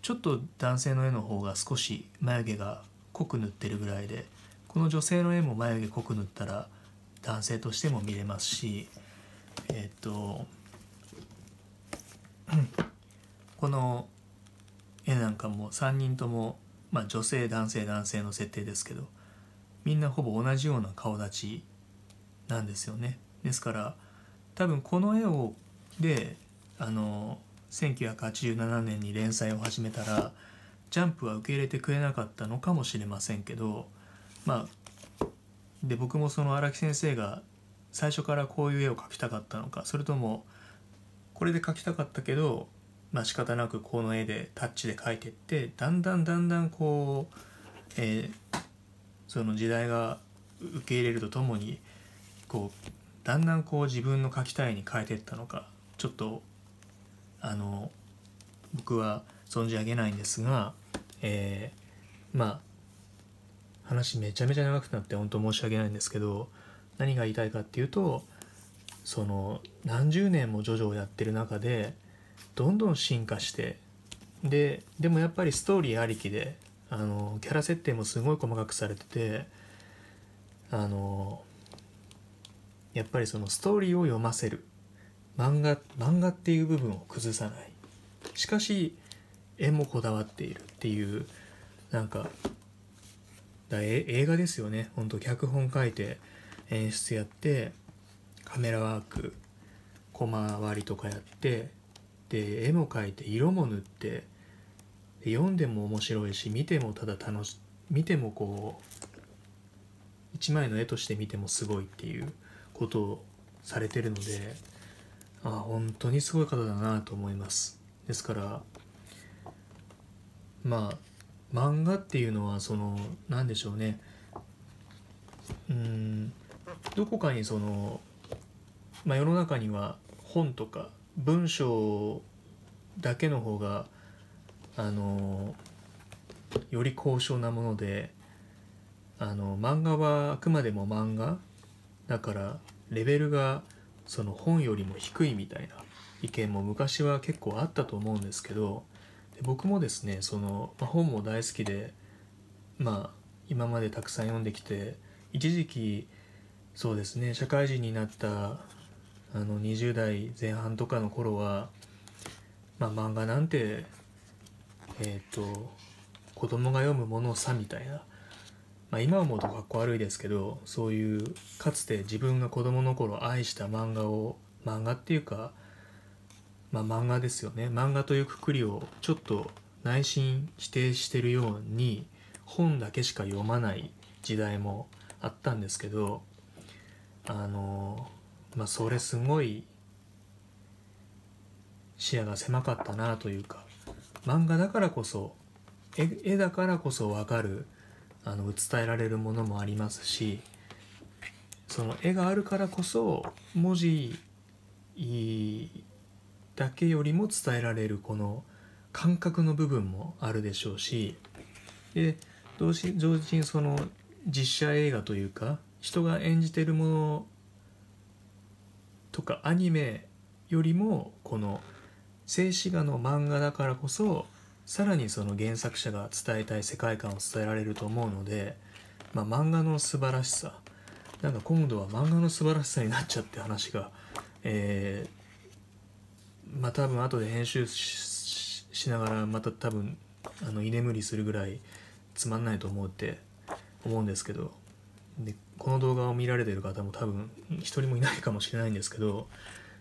ちょっと男性の絵の方が少し眉毛が濃く塗ってるぐらいでこの女性の絵も眉毛濃く塗ったら男性としても見れますしえっ、と この絵なんかも3人とも、まあ、女性男性男性の設定ですけどみんなほぼ同じような顔立ちなんですよね。ですから多分この絵をであの1987年に連載を始めたらジャンプは受け入れてくれなかったのかもしれませんけどまあで僕もその荒木先生が最初からこういう絵を描きたかったのかそれともこれで描きたかったけど、まあ、仕方なくこの絵でタッチで描いてってだんだんだんだんこう、えー、その時代が受け入れるとともにこうだんだんこう自分の描きたいに変えてったのかちょっとあの僕は存じ上げないんですが、えー、まあ話めちゃめちゃ長くなって本当申し訳ないんですけど何が言いたいかっていうとその何十年もジョジョをやってる中でどんどん進化してででもやっぱりストーリーありきであのキャラ設定もすごい細かくされててあのやっぱりそのストーリーを読ませる漫画漫画っていう部分を崩さないしかし絵もこだわっているっていうなんかだ映画ですよねほんと脚本書いて演出やってカメラワークコマ割りとかやってで絵も描いて色も塗って読んでも面白いし見てもただ楽し見てもこう一枚の絵として見てもすごいっていうことをされてるのであ本当にすごい方だなと思いますですからまあ漫画っていうのはその何でしょうねうんどこかにその、まあ、世の中には本とか文章だけの方があのより高尚なものであの漫画はあくまでも漫画だからレベルがその本よりも低いみたいな意見も昔は結構あったと思うんですけど僕もですねその、まあ、本も大好きで、まあ、今までたくさん読んできて一時期そうですね社会人になったあの20代前半とかの頃は、まあ、漫画なんてえっ、ー、と子供が読むものさみたいな、まあ、今思うとかっこ悪いですけどそういうかつて自分が子供の頃愛した漫画を漫画っていうかまあ、漫画ですよね漫画というくくりをちょっと内心否定してるように本だけしか読まない時代もあったんですけどあのまあそれすごい視野が狭かったなというか漫画だからこそ絵だからこそ分かるあの伝えられるものもありますしその絵があるからこそ文字だけよりも伝えられるこの感覚の部分もあるでしょうしで同時同時にその実写映画というか人が演じてるものとかアニメよりもこの静止画の漫画だからこそさらにその原作者が伝えたい世界観を伝えられると思うので、まあ、漫画の素晴らしさなんか今度は漫画の素晴らしさになっちゃって話が、えー、まあ多分後で編集しながらまた多分あの居眠りするぐらいつまんないと思うって思うんですけどでこの動画を見られてる方も多分一人もいないかもしれないんですけど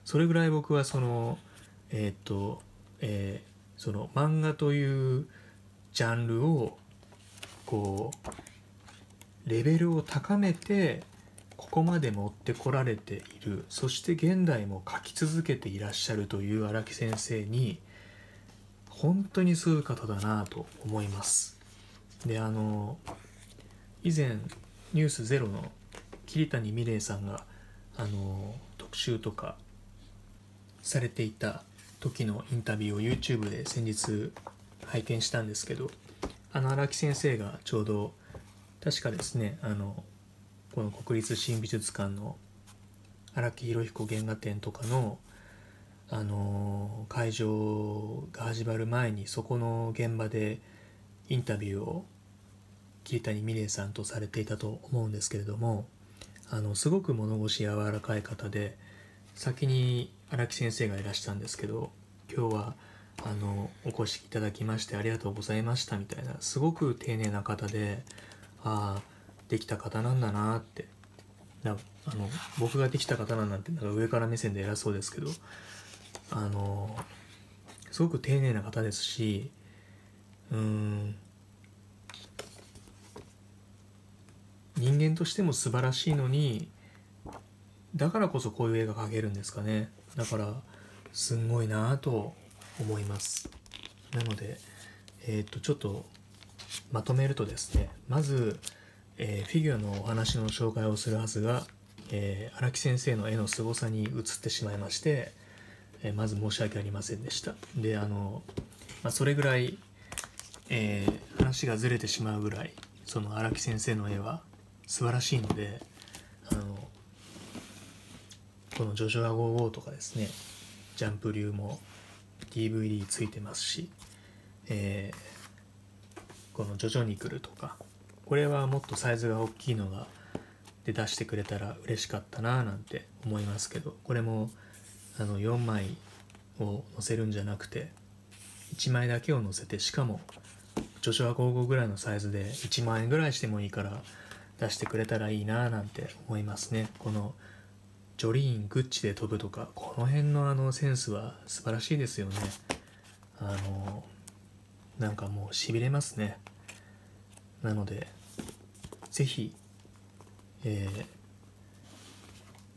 それぐらい僕はそのえー、っと、えー、その漫画というジャンルをこうレベルを高めてここまで持ってこられているそして現代も書き続けていらっしゃるという荒木先生に本当にすごい方だなと思います。であの以前「ニュースゼロの桐谷美玲さんがあの特集とかされていた時のインタビューを YouTube で先日拝見したんですけどあの荒木先生がちょうど確かですねあのこの国立新美術館の荒木裕彦原画展とかの、あの会場が始まる前にそこの現場でインタビューを桐谷美玲さんとされていたと思うんですけれどもあのすごく物腰柔らかい方で先に荒木先生がいらしたんですけど今日はあのお越しいただきましてありがとうございましたみたいなすごく丁寧な方でああできた方なんだなってなあの僕ができた方なんてなんか上から目線で偉そうですけどあのすごく丁寧な方ですしうん人間としても素晴らしいのにだからこそこういう絵が描けるんですかねだからすんごいなと思いますなのでえー、っとちょっとまとめるとですねまずえー、フィギュアのお話の紹介をするはずが、えー、荒木先生の絵の凄さに移ってしまいまして、えー、まず申し訳ありませんでした。で、あの、まあ、それぐらい、えー、話がずれてしまうぐらい、その荒木先生の絵は素晴らしいので、あの、このジョジョア55とかですね、ジャンプ流も DVD ついてますし、えー、このジョジョに来るとか、これはもっとサイズが大きいのがで出してくれたら嬉しかったななんて思いますけどこれもあの4枚を載せるんじゃなくて1枚だけを載せてしかも女子は高校ぐらいのサイズで1万円ぐらいしてもいいから出してくれたらいいななんて思いますねこのジョリーングッチで飛ぶとかこの辺のあのセンスは素晴らしいですよねあのなんかもうしびれますねなので是非え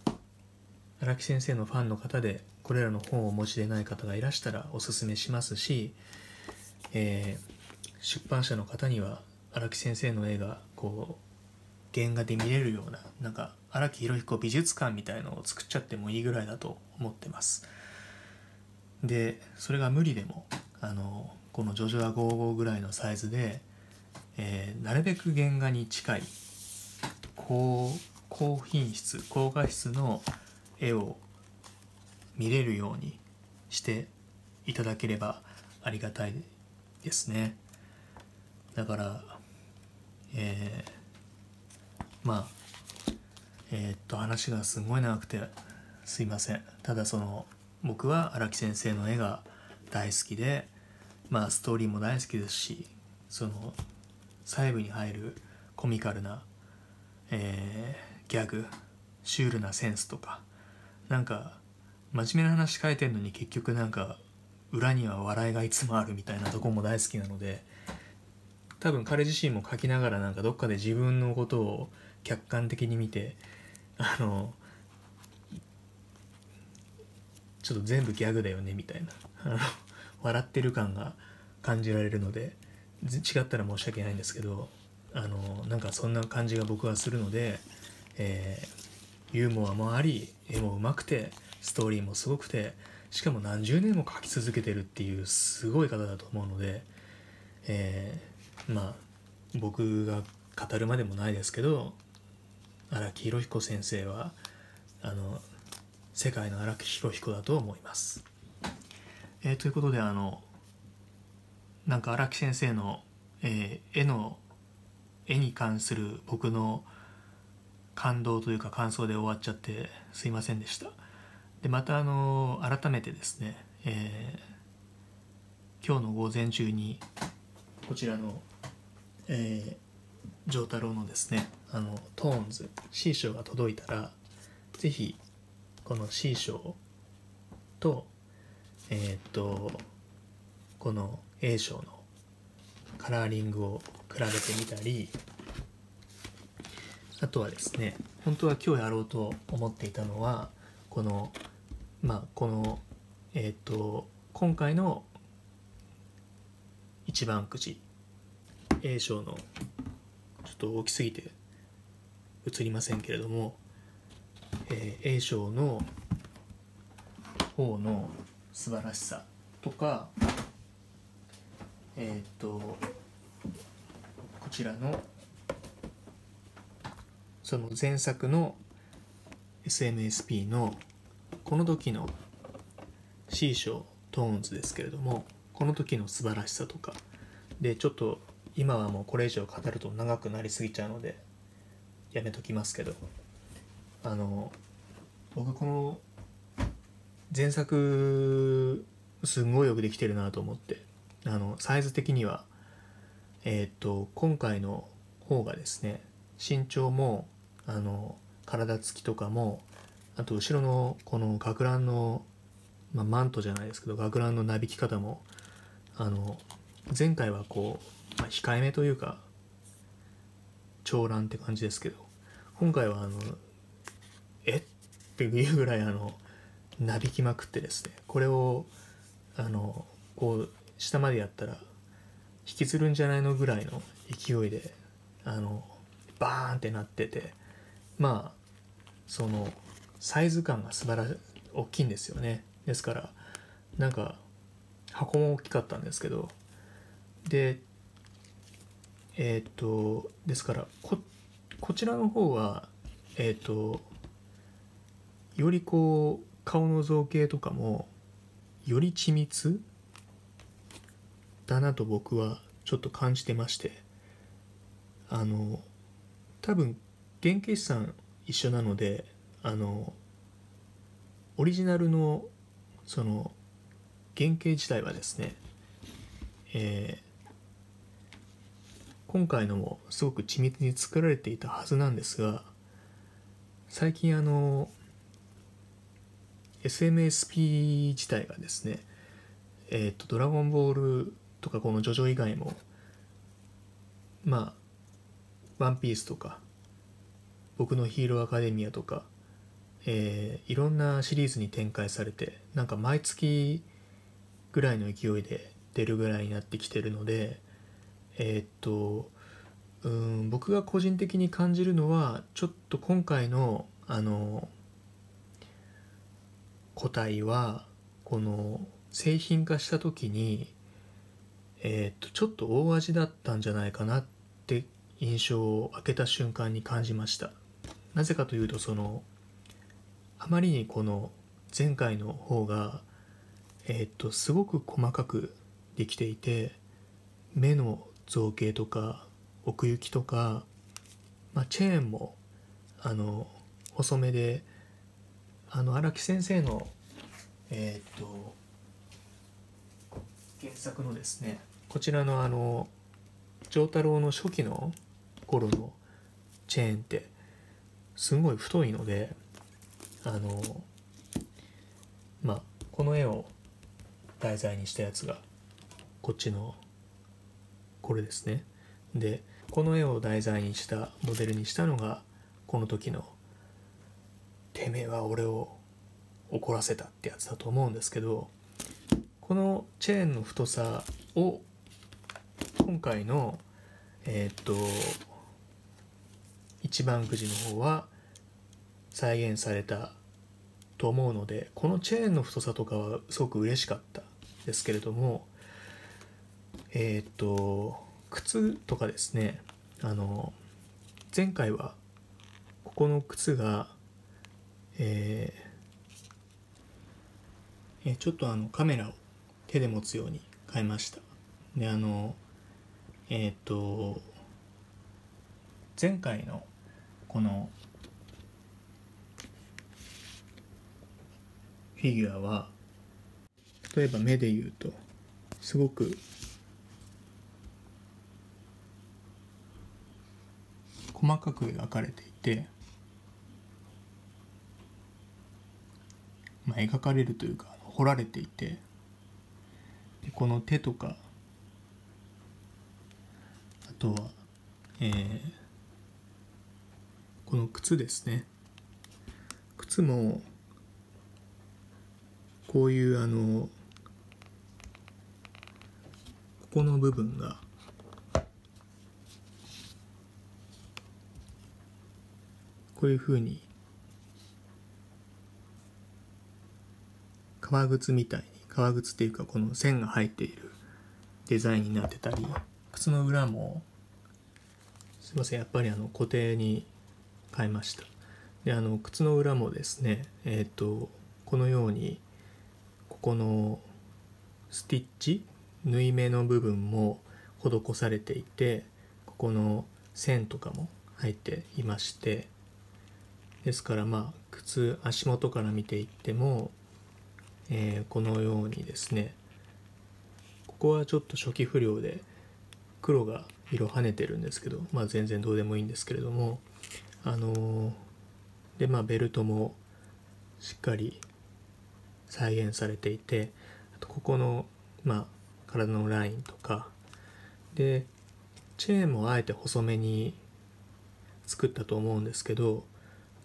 ー、荒木先生のファンの方でこれらの本をお持ちでない方がいらしたらおすすめしますし、えー、出版社の方には荒木先生の絵がこう原画で見れるようななんか荒木博彦美術館みたいのを作っちゃってもいいぐらいだと思ってます。でそれが無理でもあのこの「ジョジョア55」ぐらいのサイズでえー、なるべく原画に近い高高品質高画質の絵を見れるようにしていただければありがたいですねだからえー、まあえー、っと話がすごい長くてすいませんただその僕は荒木先生の絵が大好きでまあストーリーも大好きですしその細部に入るコミカルな、えー、ギャグシュールなセンスとかなんか真面目な話書いてんのに結局なんか裏には笑いがいつもあるみたいなとこも大好きなので多分彼自身も書きながらなんかどっかで自分のことを客観的に見てあのちょっと全部ギャグだよねみたいな笑ってる感が感じられるので違ったら申し訳ないんですけどあのなんかそんな感じが僕はするので、えー、ユーモアもあり絵もうまくてストーリーもすごくてしかも何十年も描き続けてるっていうすごい方だと思うので、えー、まあ僕が語るまでもないですけど荒木宏彦先生はあの世界の荒木宏彦だと思います。えー、ということであのなんか荒木先生の、えー、絵の絵に関する僕の感動というか感想で終わっちゃってすいませんでしたでまたあの改めてですね、えー、今日の午前中にこちらの、えー、上太郎のですねあのトーンズ C 賞が届いたら是非この C 賞とえー、っとこの A 賞のカラーリングを比べてみたりあとはですね本当は今日やろうと思っていたのはこのまあこのえっ、ー、と今回の一番くじ A 賞のちょっと大きすぎて映りませんけれども、えー、A 賞の方の素晴らしさとかえっ、とこちらのその前作の SMSP のこの時の C ートーンズですけれどもこの時の素晴らしさとかでちょっと今はもうこれ以上語ると長くなりすぎちゃうのでやめときますけどあの僕この前作すんごいよくできてるなと思ってあのサイズ的にはえー、っと今回の方がですね身長もあの体つきとかもあと後ろのこの学ランの、まあ、マントじゃないですけど学ランのなびき方もあの前回はこう、まあ、控えめというか長蘭って感じですけど今回はあのえっていうぐらいあのなびきまくってですねこれをあのこう下までやったら引きずるんじゃないのぐらいの勢いであのバーンってなっててまあそのサイズ感が素晴らしい大きいんですよねですからなんか箱も大きかったんですけどでえー、っとですからここちらの方はえー、っとよりこう顔の造形とかもより緻密だなと僕はちょっと感じてましてあの多分原型師さん一緒なのであのオリジナルのその原型自体はですね、えー、今回のもすごく緻密に作られていたはずなんですが最近あの SMSP 自体がですねえっ、ー、と「ドラゴンボールとかこのジョジョ以外もまあワンピースとか僕のヒーローアカデミアとか、えー、いろんなシリーズに展開されてなんか毎月ぐらいの勢いで出るぐらいになってきてるのでえー、っとうん僕が個人的に感じるのはちょっと今回のあの個体はこの製品化した時にえー、っとちょっと大味だったんじゃないかなって印象を開けた瞬間に感じましたなぜかというとそのあまりにこの前回の方がえー、っとすごく細かくできていて目の造形とか奥行きとか、まあ、チェーンもあの細めであの荒木先生のえー、っと原作のですねこちらのあの丈太郎の初期の頃のチェーンってすごい太いのであのまあこの絵を題材にしたやつがこっちのこれですねでこの絵を題材にしたモデルにしたのがこの時の「てめえは俺を怒らせた」ってやつだと思うんですけどこのチェーンの太さを今回のえー、っと一番くじの方は再現されたと思うのでこのチェーンの太さとかはすごく嬉しかったですけれどもえー、っと靴とかですねあの前回はここの靴がえー、ちょっとあのカメラを手で持つように変えましたであのえっ、ー、と前回のこのフィギュアは例えば目で言うとすごく細かく描かれていて、まあ、描かれるというか彫られていてでこの手とかあとは、えー、この靴ですね靴もこういうあのここの部分がこういうふうに革靴みたいに革靴っていうかこの線が入っているデザインになってたり靴の裏もすいませんやっぱりあの固定に変えましたであの靴の裏もですねえっ、ー、とこのようにここのスティッチ縫い目の部分も施されていてここの線とかも入っていましてですからまあ靴足元から見ていってもえー、このようにですねここはちょっと初期不良で黒が色跳ねてるんですけど、まあ、全然どうでもいいんですけれどもあのー、でまあベルトもしっかり再現されていてあとここの、まあ、体のラインとかでチェーンもあえて細めに作ったと思うんですけど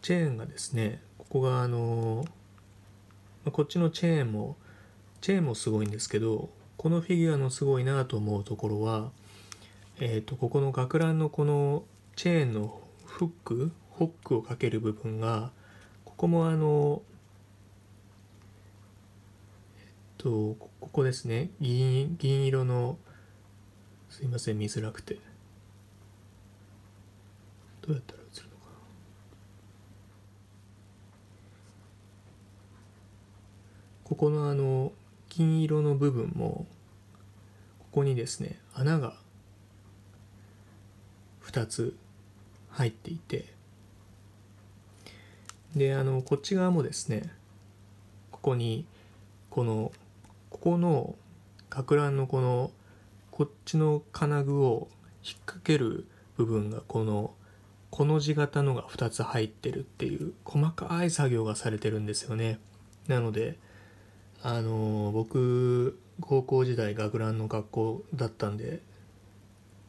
チェーンがですねここがあのーまこっちのチェーンもチェーンもすごいんですけどこのフィギュアのすごいなと思うところは、えーと、とここの学ランのこのチェーンのフックホックをかける部分がここもあのえっとここですね銀銀色のすいません見づらくてどうやったらここのあの金色の部分もここにですね穴が2つ入っていてであのこっち側もですねここにこのここのかく乱のこのこっちの金具を引っ掛ける部分がこのこの字型のが2つ入ってるっていう細かい作業がされてるんですよねなのであの僕高校時代学ランの学校だったんで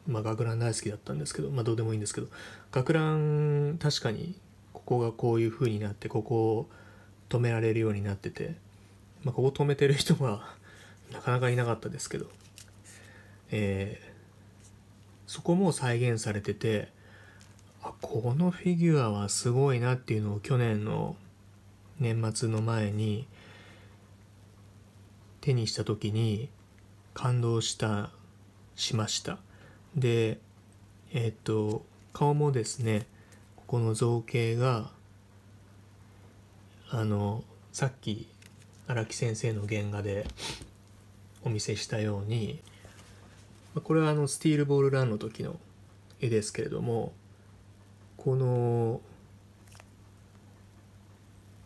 まあ学ラン大好きだったんですけどまあどうでもいいんですけど学ラン確かにここがこういう風になってここを止められるようになってて、まあ、ここ止めてる人はなかなかいなかったですけど、えー、そこも再現されててあこのフィギュアはすごいなっていうのを去年の年末の前に手にした時に感動したしましたでえっと顔もですねここの造形があのさっき荒木先生の原画でお見せしたようにこれはあのスティールボールランの時の絵ですけれどもこの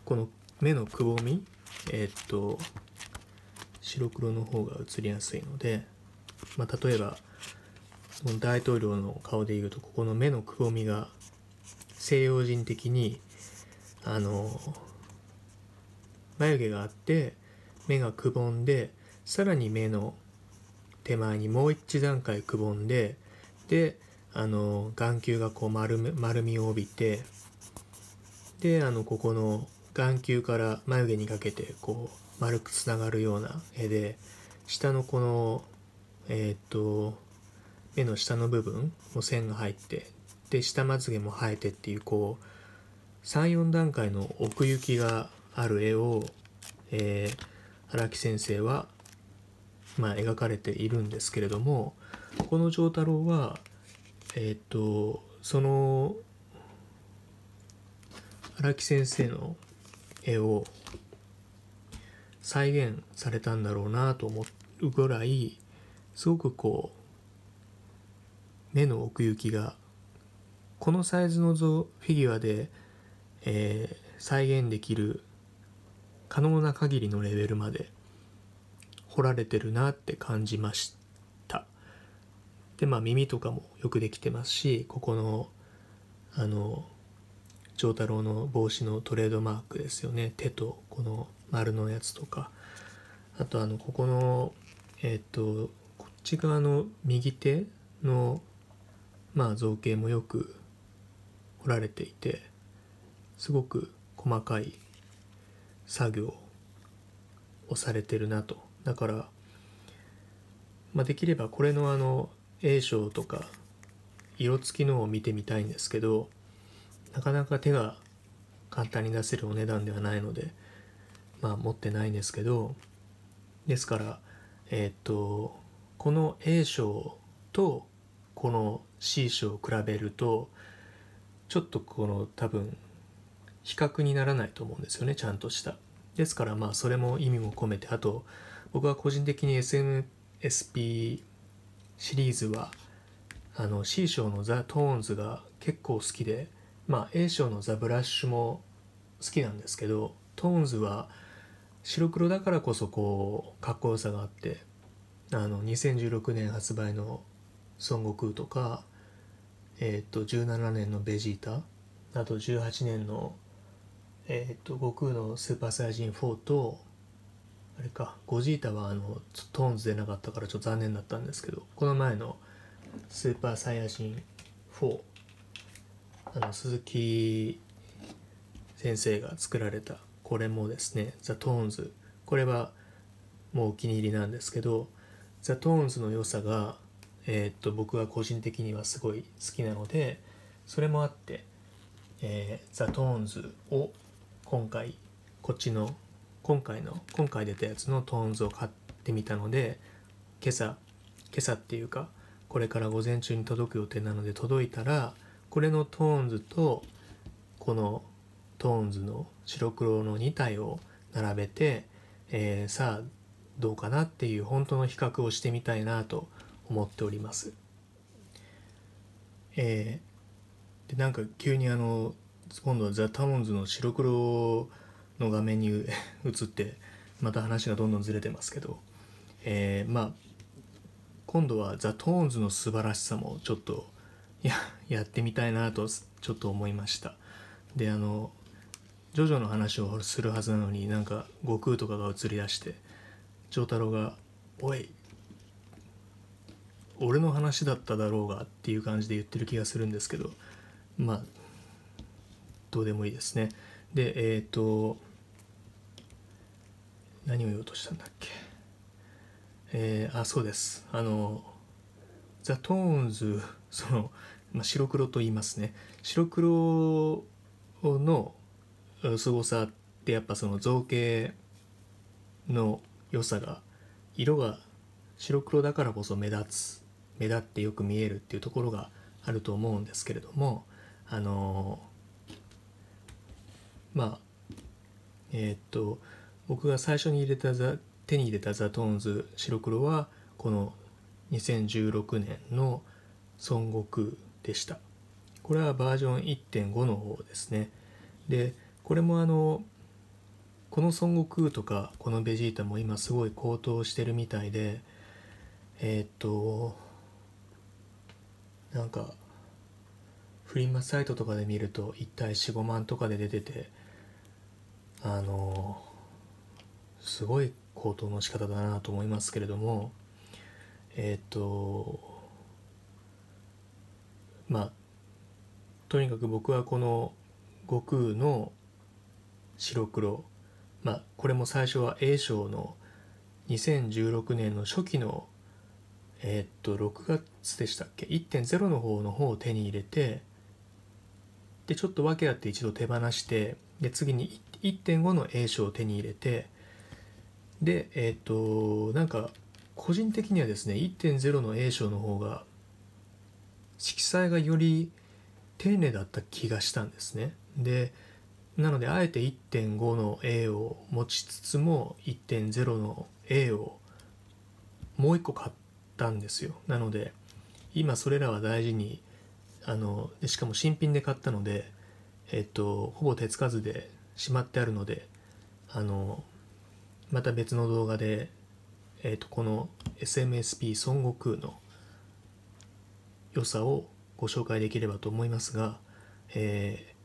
この目のくぼみえっと白黒の方が映りやすいので、まあ、例えば大統領の顔でいうとここの目のくぼみが西洋人的にあの眉毛があって目がくぼんでさらに目の手前にもう一段階くぼんでであの眼球がこう丸丸みを帯びてであのここの眼球から眉毛にかけてこう丸くつながるような絵で下のこのえー、っと目の下の部分も線が入ってで下まつげも生えてっていうこう34段階の奥行きがある絵を、えー、荒木先生は、まあ、描かれているんですけれどもこの丈太郎はえー、っとその荒木先生の絵を再現されたんだろうなと思うぐらいすごくこう目の奥行きがこのサイズのフィギュアで、えー、再現できる可能な限りのレベルまで掘られてるなって感じましたでまあ耳とかもよくできてますしここのあの丈太郎の帽子のトレードマークですよね手とこの丸のやつとかあとあのここのえっ、とこっち側の右手のまあ造形もよく彫られていてすごく細かい作業をされてるなとだから、まあ、できればこれのあの A 賞とか色付きのを見てみたいんですけどなかなか手が簡単に出せるお値段ではないのでまあ、持ってないんですけどですからえー、っとこの A 賞とこの C 賞を比べるとちょっとこの多分比較にならないと思うんですよねちゃんとした。ですからまあそれも意味も込めてあと僕は個人的に s m s p シリーズはあの C 賞のザ・トーンズが結構好きでまあ A 賞のザ・ブラッシュも好きなんですけどトーンズは白黒だからこそこうかっこよさがあってあの2016年発売の「孫悟空」とか、えー、と17年の「ベジータ」あと18年の、えー、と悟空の「スーパーサイヤ人4」とあれかゴジータはあのトーンズ出なかったからちょっと残念だったんですけどこの前の「スーパーサイヤ人4」あの鈴木先生が作られたこれもですね、ザ・トーンズ。これはもうお気に入りなんですけど、ザ・トーンズの良さが、えー、っと、僕は個人的にはすごい好きなので、それもあって、えー、ザ・トーンズを今回、こっちの、今回の、今回出たやつのトーンズを買ってみたので、今朝、今朝っていうか、これから午前中に届く予定なので届いたら、これのトーンズと、このトーンズの白黒の2体を並べて、えー、さあどうかなっていう本当の比較をしてみたいなと思っております。えー、でなんか急にあの今度はザ・タモンズの白黒の画面に 映ってまた話がどんどんずれてますけど、えー、まあ今度はザ・トーンズの素晴らしさもちょっとややってみたいなとちょっと思いました。であのジョジョの話をするはずなのになんか悟空とかが映り出して丈太郎が「おい俺の話だっただろうが」っていう感じで言ってる気がするんですけどまあどうでもいいですねでえっ、ー、と何を言おうとしたんだっけえー、あそうですあのザ・トーンズその、まあ、白黒と言いますね白黒の凄さってやっぱその造形の良さが色が白黒だからこそ目立つ目立ってよく見えるっていうところがあると思うんですけれどもあのまあえー、っと僕が最初に入れたザ手に入れたザ・トーンズ白黒はこの2016年の孫悟空でしたこれはバージョン1.5の方ですねでこれもあのこの孫悟空とかこのベジータも今すごい高騰してるみたいでえー、っとなんかフリマサイトとかで見ると一体45万とかで出ててあのすごい高騰の仕方だなと思いますけれどもえー、っとまあとにかく僕はこの悟空の白黒まあこれも最初は A 賞の2016年の初期のえー、っと6月でしたっけ1.0の方の方を手に入れてでちょっと訳あって一度手放してで次に1.5の A 賞を手に入れてでえー、っとなんか個人的にはですね1.0の A 賞の方が色彩がより丁寧だった気がしたんですねでなのであえて1.5の A を持ちつつも1.0の A をもう一個買ったんですよなので今それらは大事にあのでしかも新品で買ったのでえっとほぼ手つかずでしまってあるのであのまた別の動画で、えっとこの SMSP 孫悟空の良さをご紹介できればと思いますが、えー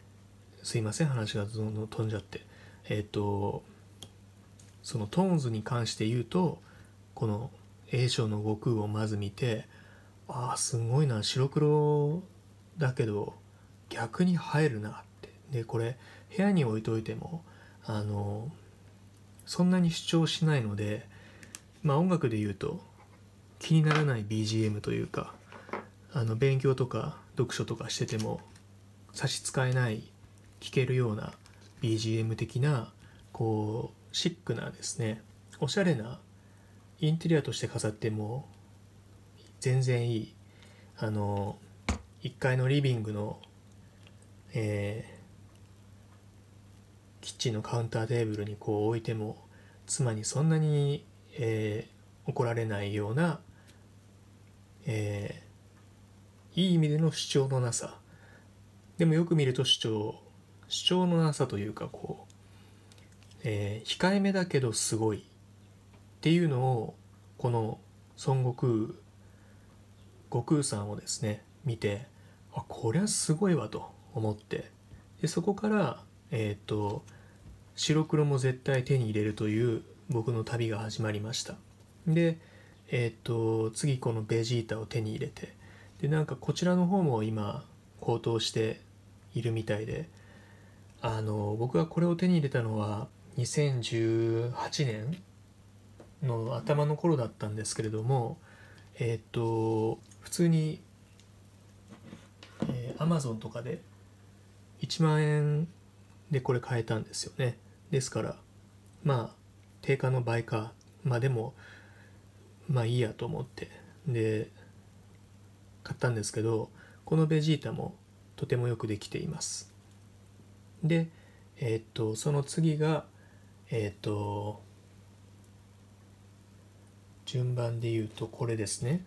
すいません話がどんどん飛んじゃってえっ、ー、とそのトーンズに関して言うとこの A 賞の悟空をまず見てああすごいな白黒だけど逆に映えるなってでこれ部屋に置いといてもあのそんなに主張しないのでまあ音楽で言うと気にならない BGM というかあの勉強とか読書とかしてても差し支えない聴けるような BGM 的なこうシックなですねおしゃれなインテリアとして飾っても全然いいあの1階のリビングの、えー、キッチンのカウンターテーブルにこう置いても妻にそんなに、えー、怒られないような、えー、いい意味での主張のなさでもよく見ると主張主張のなさというかこう、えー、控えめだけどすごいっていうのをこの孫悟空悟空さんをですね見てあこりゃすごいわと思ってでそこからえっ、ー、と白黒も絶対手に入れるという僕の旅が始まりましたでえっ、ー、と次このベジータを手に入れてでなんかこちらの方も今高騰しているみたいであの僕がこれを手に入れたのは2018年の頭の頃だったんですけれどもえっ、ー、と普通に、えー、Amazon とかで1万円でこれ買えたんですよねですからまあ定価の倍かまあでもまあいいやと思ってで買ったんですけどこのベジータもとてもよくできていますで、えー、っとその次が、えー、っと順番で言うとこれですね。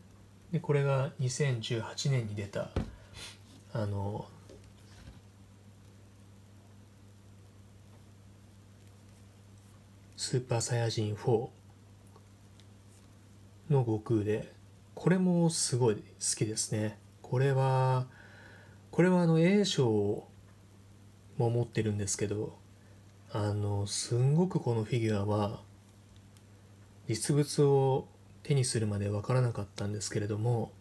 でこれが2018年に出たあのスーパーサイヤ人4の悟空で、これもすごい好きですね。これは、これはあの A 賞をも持ってるんですけどあのすんごくこのフィギュアは実物を手にするまで分からなかったんですけれども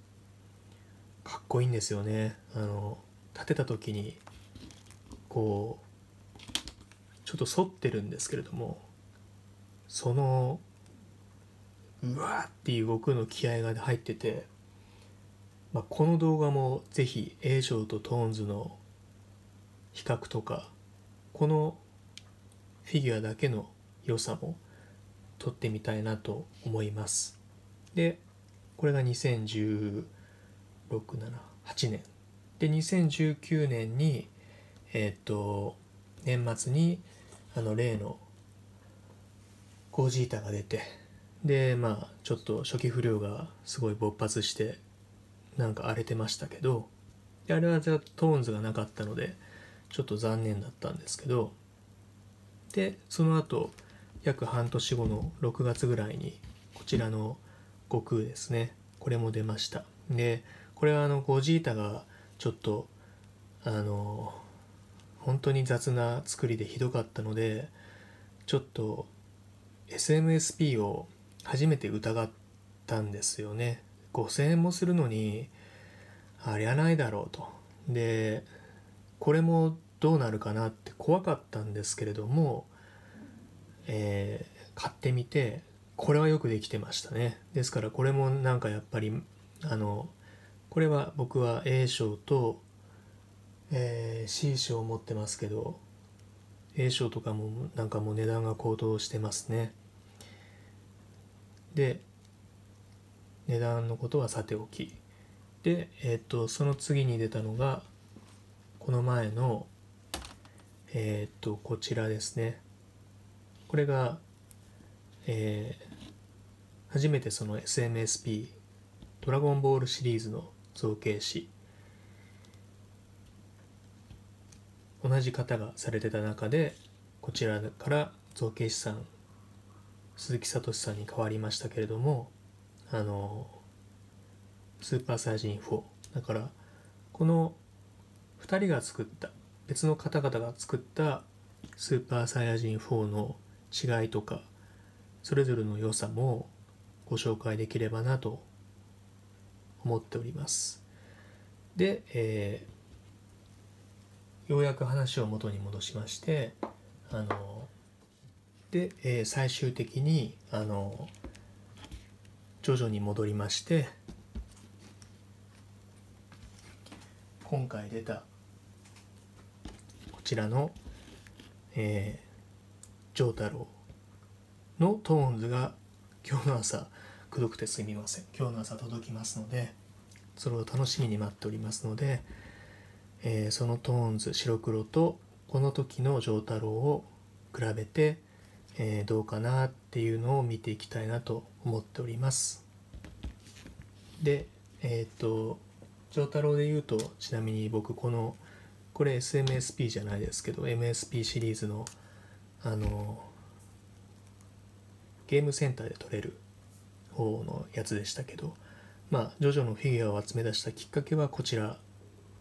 かっこいいんですよねあの立てた時にこうちょっと反ってるんですけれどもそのうわーって動くの気合が入ってて、まあ、この動画も是非 A 賞とトーンズの比較とかこのフィギュアだけの良さも撮ってみたいなと思いますでこれが201678年で2019年にえっ、と年末にあの例のゴジータが出てでまあちょっと初期不良がすごい勃発してなんか荒れてましたけどあれはじゃあトーンズがなかったのでちょっと残念だったんですけどでその後約半年後の6月ぐらいにこちらの悟空ですねこれも出ましたでこれはあのゴジータがちょっとあの本当に雑な作りでひどかったのでちょっと SMSP を初めて疑ったんですよね5000円もするのにありゃないだろうとでこれもどうなるかなって怖かったんですけれども、えー、買ってみてこれはよくできてましたねですからこれもなんかやっぱりあのこれは僕は A 賞と、えー、C 賞を持ってますけど A 賞とかもなんかもう値段が高騰してますねで値段のことはさておきで、えっ、とその次に出たのがこの前のえっ、と、こちらですね。これが、えー、初めてその SMSP、ドラゴンボールシリーズの造形師、同じ方がされてた中で、こちらから造形師さん、鈴木聡さんに変わりましたけれども、あの、スーパーサイジン4。だから、この2人が作った別の方々が作ったスーパーサイヤ人4の違いとかそれぞれの良さもご紹介できればなと思っておりますで、えー、ようやく話を元に戻しましてあので、えー、最終的にあの徐々に戻りまして今回出たちらの、えー、丈太郎のトーンズが今日の朝くどくてすみません今日の朝届きますのでそれを楽しみに待っておりますので、えー、そのトーンズ白黒とこの時の丈太郎を比べて、えー、どうかなっていうのを見ていきたいなと思っておりますでえー、っと丈太郎で言うとちなみに僕このこれ SMSP じゃないですけど MSP シリーズのあのゲームセンターで取れる方のやつでしたけどまあジョジョのフィギュアを集め出したきっかけはこちら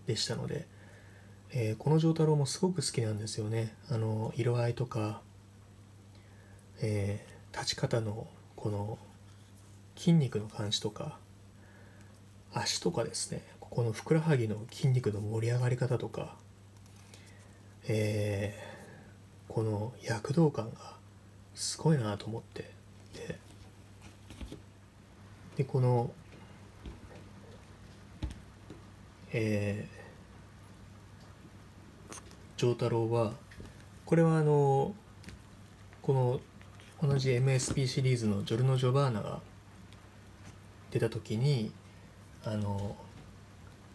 でしたので、えー、この丈太郎もすごく好きなんですよねあの色合いとか、えー、立ち方のこの筋肉の感じとか足とかですねここのふくらはぎの筋肉の盛り上がり方とかえー、この躍動感がすごいなと思ってででこのえー、丈太郎はこれはあのこの同じ MSP シリーズの「ジョルノ・ジョバーナ」が出た時にあの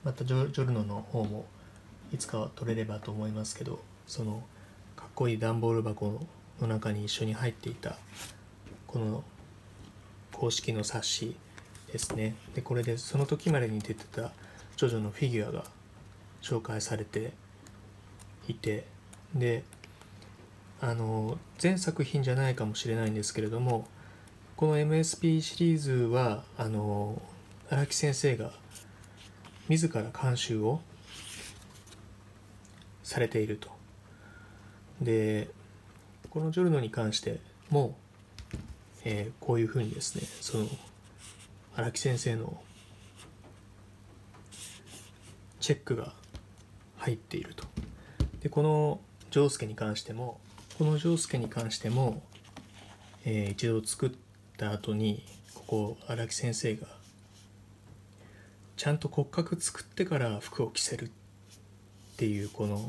またジョジョルノの方もいつかは取れればと思いますけどそのかっこいい段ボール箱の中に一緒に入っていたこの公式の冊子ですねでこれでその時までに出てたジョジョのフィギュアが紹介されていてであの全作品じゃないかもしれないんですけれどもこの MSP シリーズはあの荒木先生が自ら監修をされていると。で、このジョルノに関しても、えー、こういうふうにですね、その、荒木先生のチェックが入っていると。で、この丈介に関しても、この丈介に関しても、えー、一度作った後に、ここ、荒木先生が、ちゃんと骨格作ってから服を着せるっっていうこの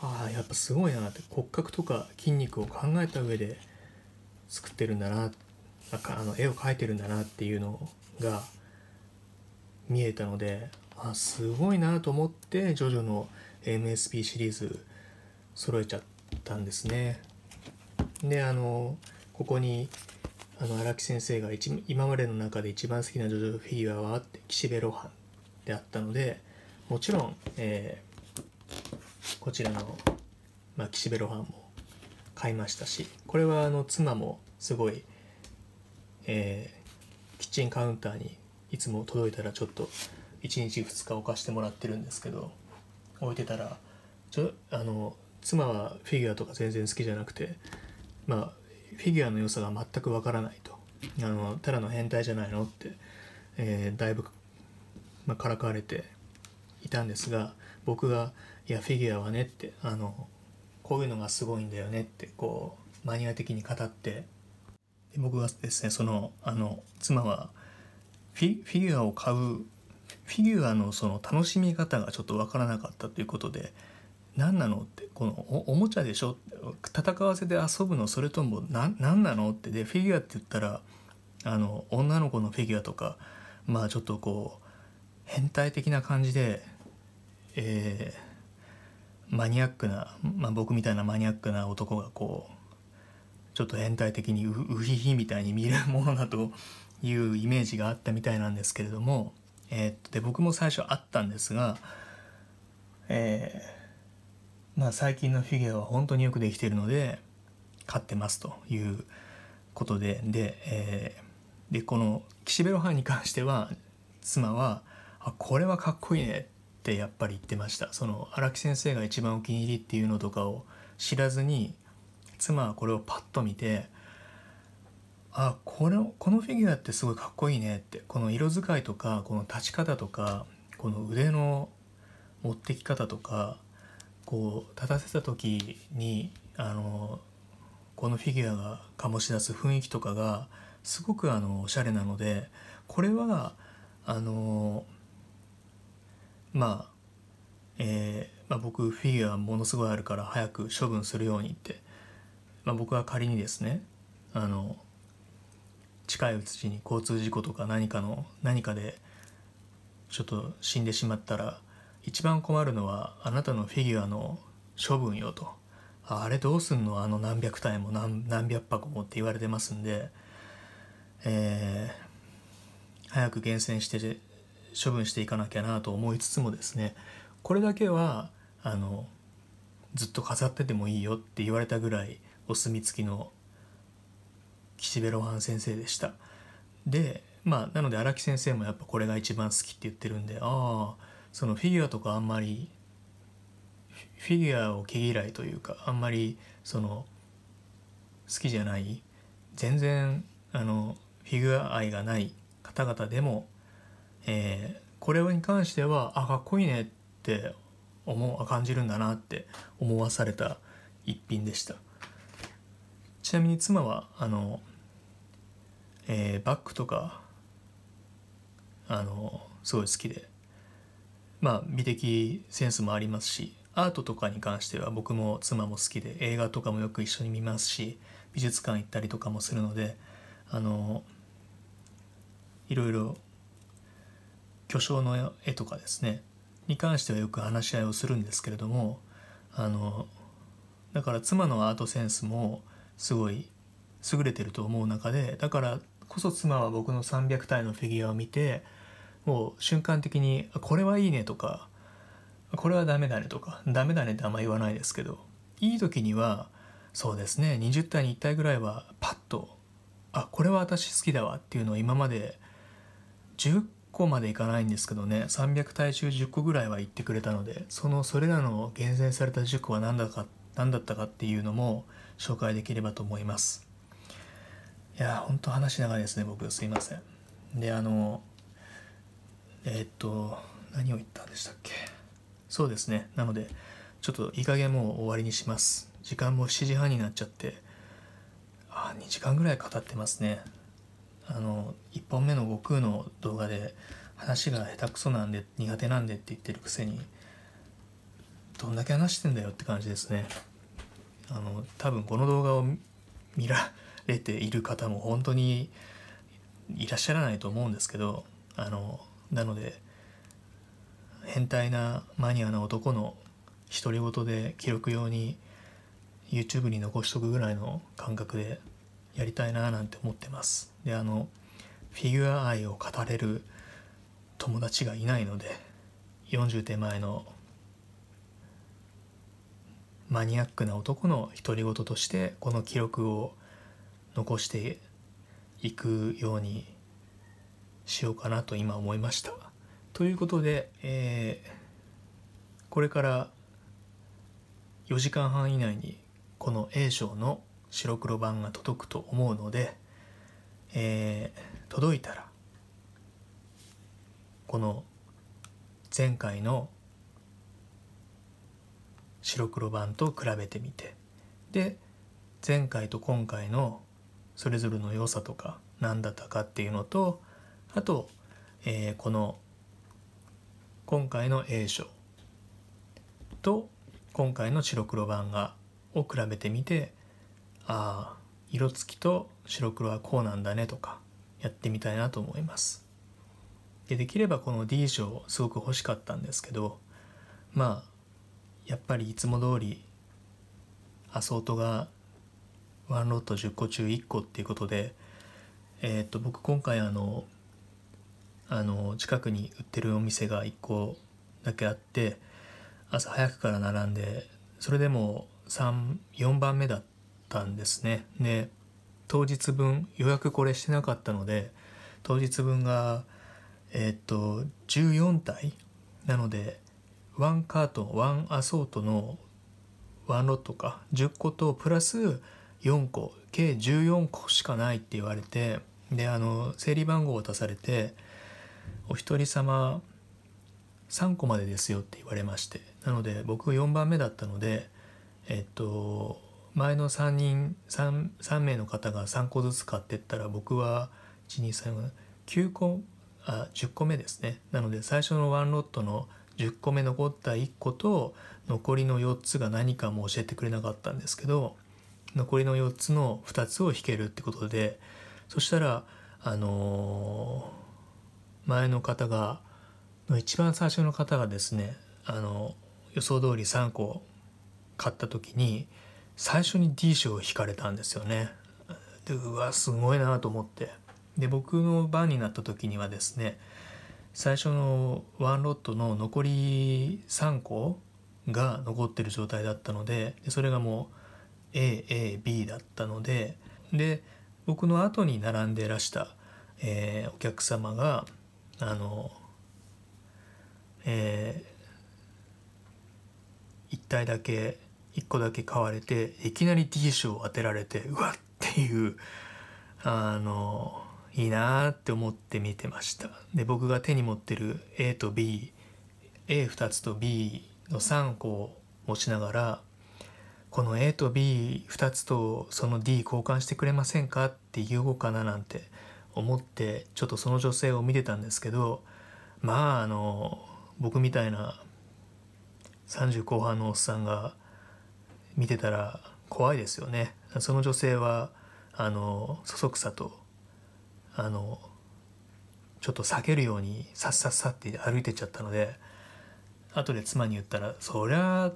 ああやっぱすごいなって骨格とか筋肉を考えた上で作ってるんだななんかあの絵を描いてるんだなっていうのが見えたのであすごいなと思ってジョジョの MSP シリーズ揃えちゃったんですね。であのここにあの荒木先生が今までの中で一番好きなジョジョフィギュアはって岸辺露伴であったのでもちろん、えーこちらの、まあ、岸辺露伴も買いましたしこれはあの妻もすごい、えー、キッチンカウンターにいつも届いたらちょっと1日2日置かしてもらってるんですけど置いてたらちょあの妻はフィギュアとか全然好きじゃなくてまあフィギュアの良さが全くわからないとあのただの変態じゃないのって、えー、だいぶ、まあ、からかわれていたんですが僕がいやフィギュアはねってあのこういうのがすごいんだよねってこうマニア的に語ってで僕はですねそのあの妻はフィフィギュアを買うフィギュアのその楽しみ方がちょっと分からなかったということで何なのってこのおもちゃでしょ戦わせて遊ぶのそれとも何なのってでフィギュアって言ったらあの女の子のフィギュアとかまあちょっとこう変態的な感じで、えー、マニアックな、まあ、僕みたいなマニアックな男がこうちょっと変態的にウヒヒみたいに見えるものだというイメージがあったみたいなんですけれども、えー、っとで僕も最初あったんですが、えー、まあ、最近のフィギュアは本当によくできているので買ってますということででえー、でこの岸辺露伴に関しては妻はあこれはかっこいいねってやっぱり言ってましたその荒木先生が一番お気に入りっていうのとかを知らずに妻はこれをパッと見てあこれこのフィギュアってすごいかっこいいねってこの色使いとかこの立ち方とかこの腕の持ってき方とかこう立たせた時にあのこのフィギュアが醸し出す雰囲気とかがすごくあのおしゃれなのでこれはあのーまあ、えー、まあ、僕フィギュアものすごいあるから早く処分するようにって、まあ、僕は仮にですねあの近いうちに交通事故とか何かの何かでちょっと死んでしまったら一番困るのはあなたのフィギュアの処分よとあれどうすんのあの何百体も何何百箱もって言われてますんで、えー、早く厳選して処分していかなきゃなと思いつつもですねこれだけはあのずっと飾っててもいいよって言われたぐらいお墨付きの岸辺露伴先生でした。でまあなので荒木先生もやっぱこれが一番好きって言ってるんでああそのフィギュアとかあんまりフィギュアを毛嫌いというかあんまりその好きじゃない全然あのフィギュア愛がない方々でもえー、これに関してはあかっこいいねって思う感じるんだなって思わされた一品でしたちなみに妻はあの、えー、バッグとかあのすごい好きでまあ美的センスもありますしアートとかに関しては僕も妻も好きで映画とかもよく一緒に見ますし美術館行ったりとかもするのであのいろいろ巨匠の絵とかですねに関してはよく話し合いをするんですけれどもあのだから妻のアートセンスもすごい優れてると思う中でだからこそ妻は僕の300体のフィギュアを見てもう瞬間的に「これはいいね」とか「これはダメだね」とか「ダメだね」ってあんま言わないですけどいい時にはそうですね20体に1体ぐらいはパッと「あこれは私好きだわ」っていうのを今まで10個までいかないんですけどね300体中10個ぐらいは言ってくれたのでそのそれらの厳選された10個は何だか何だったかっていうのも紹介できればと思いますいやほんと話長いですね僕すいませんであのえー、っと何を言ったんでしたっけそうですねなのでちょっといい加減もう終わりにします時間も7時半になっちゃってあ2時間ぐらい語ってますねあの1本目の悟空の動画で話が下手くそなんで苦手なんでって言ってるくせにどんだけ話してんだよって感じですねあの多分この動画を見られている方も本当にいらっしゃらないと思うんですけどあのなので変態なマニアな男の独り言で記録用に YouTube に残しとくぐらいの感覚でやりたいななんて思ってますであのフィギュア愛を語れる友達がいないので40手前のマニアックな男の独り言としてこの記録を残していくようにしようかなと今思いました。ということで、えー、これから4時間半以内にこの A 賞の白黒版が届くと思うので、えー、届いたらこの前回の白黒版と比べてみてで前回と今回のそれぞれの良さとか何だったかっていうのとあと、えー、この今回の A 賞と今回の白黒版がを比べてみてああ色付きと白黒はこうなんだねとかやってみたいなと思いますでできればこの D 賞すごく欲しかったんですけどまあやっぱりいつも通りアソートがワンロット10個中1個っていうことでえー、っと僕今回あのあの近くに売ってるお店が1個だけあって朝早くから並んでそれでも34番目だっったんですねで当日分予約これしてなかったので当日分がえー、っと14体なのでワンカートワンアソートのワンロットか10個とプラス4個計14個しかないって言われてであの整理番号を出されてお一人様3個までですよって言われましてなので僕4番目だったのでえっと前の3人 3, 3名の方が3個ずつ買ってったら僕は1239個あ10個目ですねなので最初のワンロットの10個目残った1個と残りの4つが何かも教えてくれなかったんですけど残りの4つの2つを引けるってことでそしたらあのー、前の方が一番最初の方がですねあの予想通り3個買った時に最初に D 賞を引かれたんですよね。でうわすごいなと思ってで僕の番になった時にはですね最初のワンロットの残り3個が残ってる状態だったのでそれがもう AAB だったのでで僕の後に並んでらした、えー、お客様があの、えー、1体だけ1個だけ買われていきなり T ィシを当てられてうわっっていうあのいいなって思って見てましたで僕が手に持ってる A と BA2 つと B の3個を持ちながらこの A と B2 つとその D 交換してくれませんかって言おうかななんて思ってちょっとその女性を見てたんですけどまああの僕みたいな30後半のおっさんが見てたら怖いですよねその女性はあのそそくさとあのちょっと避けるようにさっさっさって歩いてっちゃったので後で妻に言ったら「そりゃ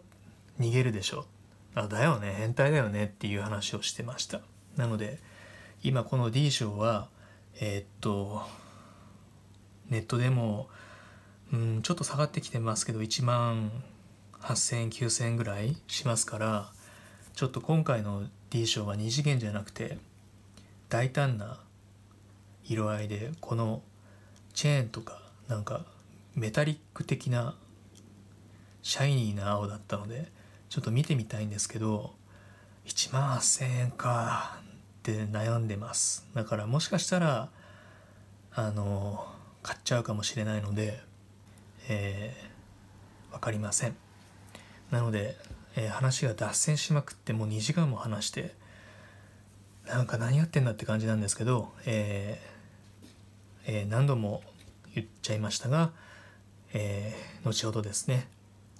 逃げるでしょ」あ「だよね変態だよね」っていう話をしてましたなので今この D 賞はえー、っとネットでもうんちょっと下がってきてますけど1万8,000円9,000円ぐらいしますからちょっと今回の D 賞は2次元じゃなくて大胆な色合いでこのチェーンとかなんかメタリック的なシャイニーな青だったのでちょっと見てみたいんですけど1万8,000円かって悩んでますだからもしかしたらあの買っちゃうかもしれないのでえー、分かりませんなので、えー、話が脱線しまくってもう2時間も話してなんか何やってんだって感じなんですけど、えーえー、何度も言っちゃいましたが、えー、後ほどですね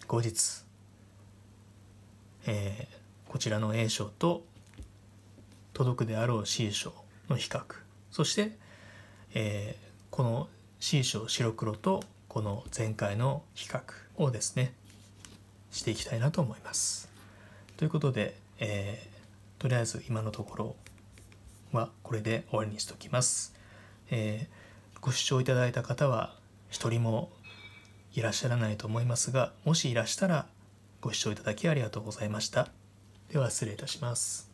後日、えー、こちらの A 賞と届くであろう C 賞の比較そして、えー、この C 賞白黒とこの前回の比較をですねしていきたいなと思います。ということで、えー、とりあえず今のところはこれで終わりにしておきます。えー、ご視聴いただいた方は一人もいらっしゃらないと思いますが、もしいらしたらご視聴いただきありがとうございました。では失礼いたします。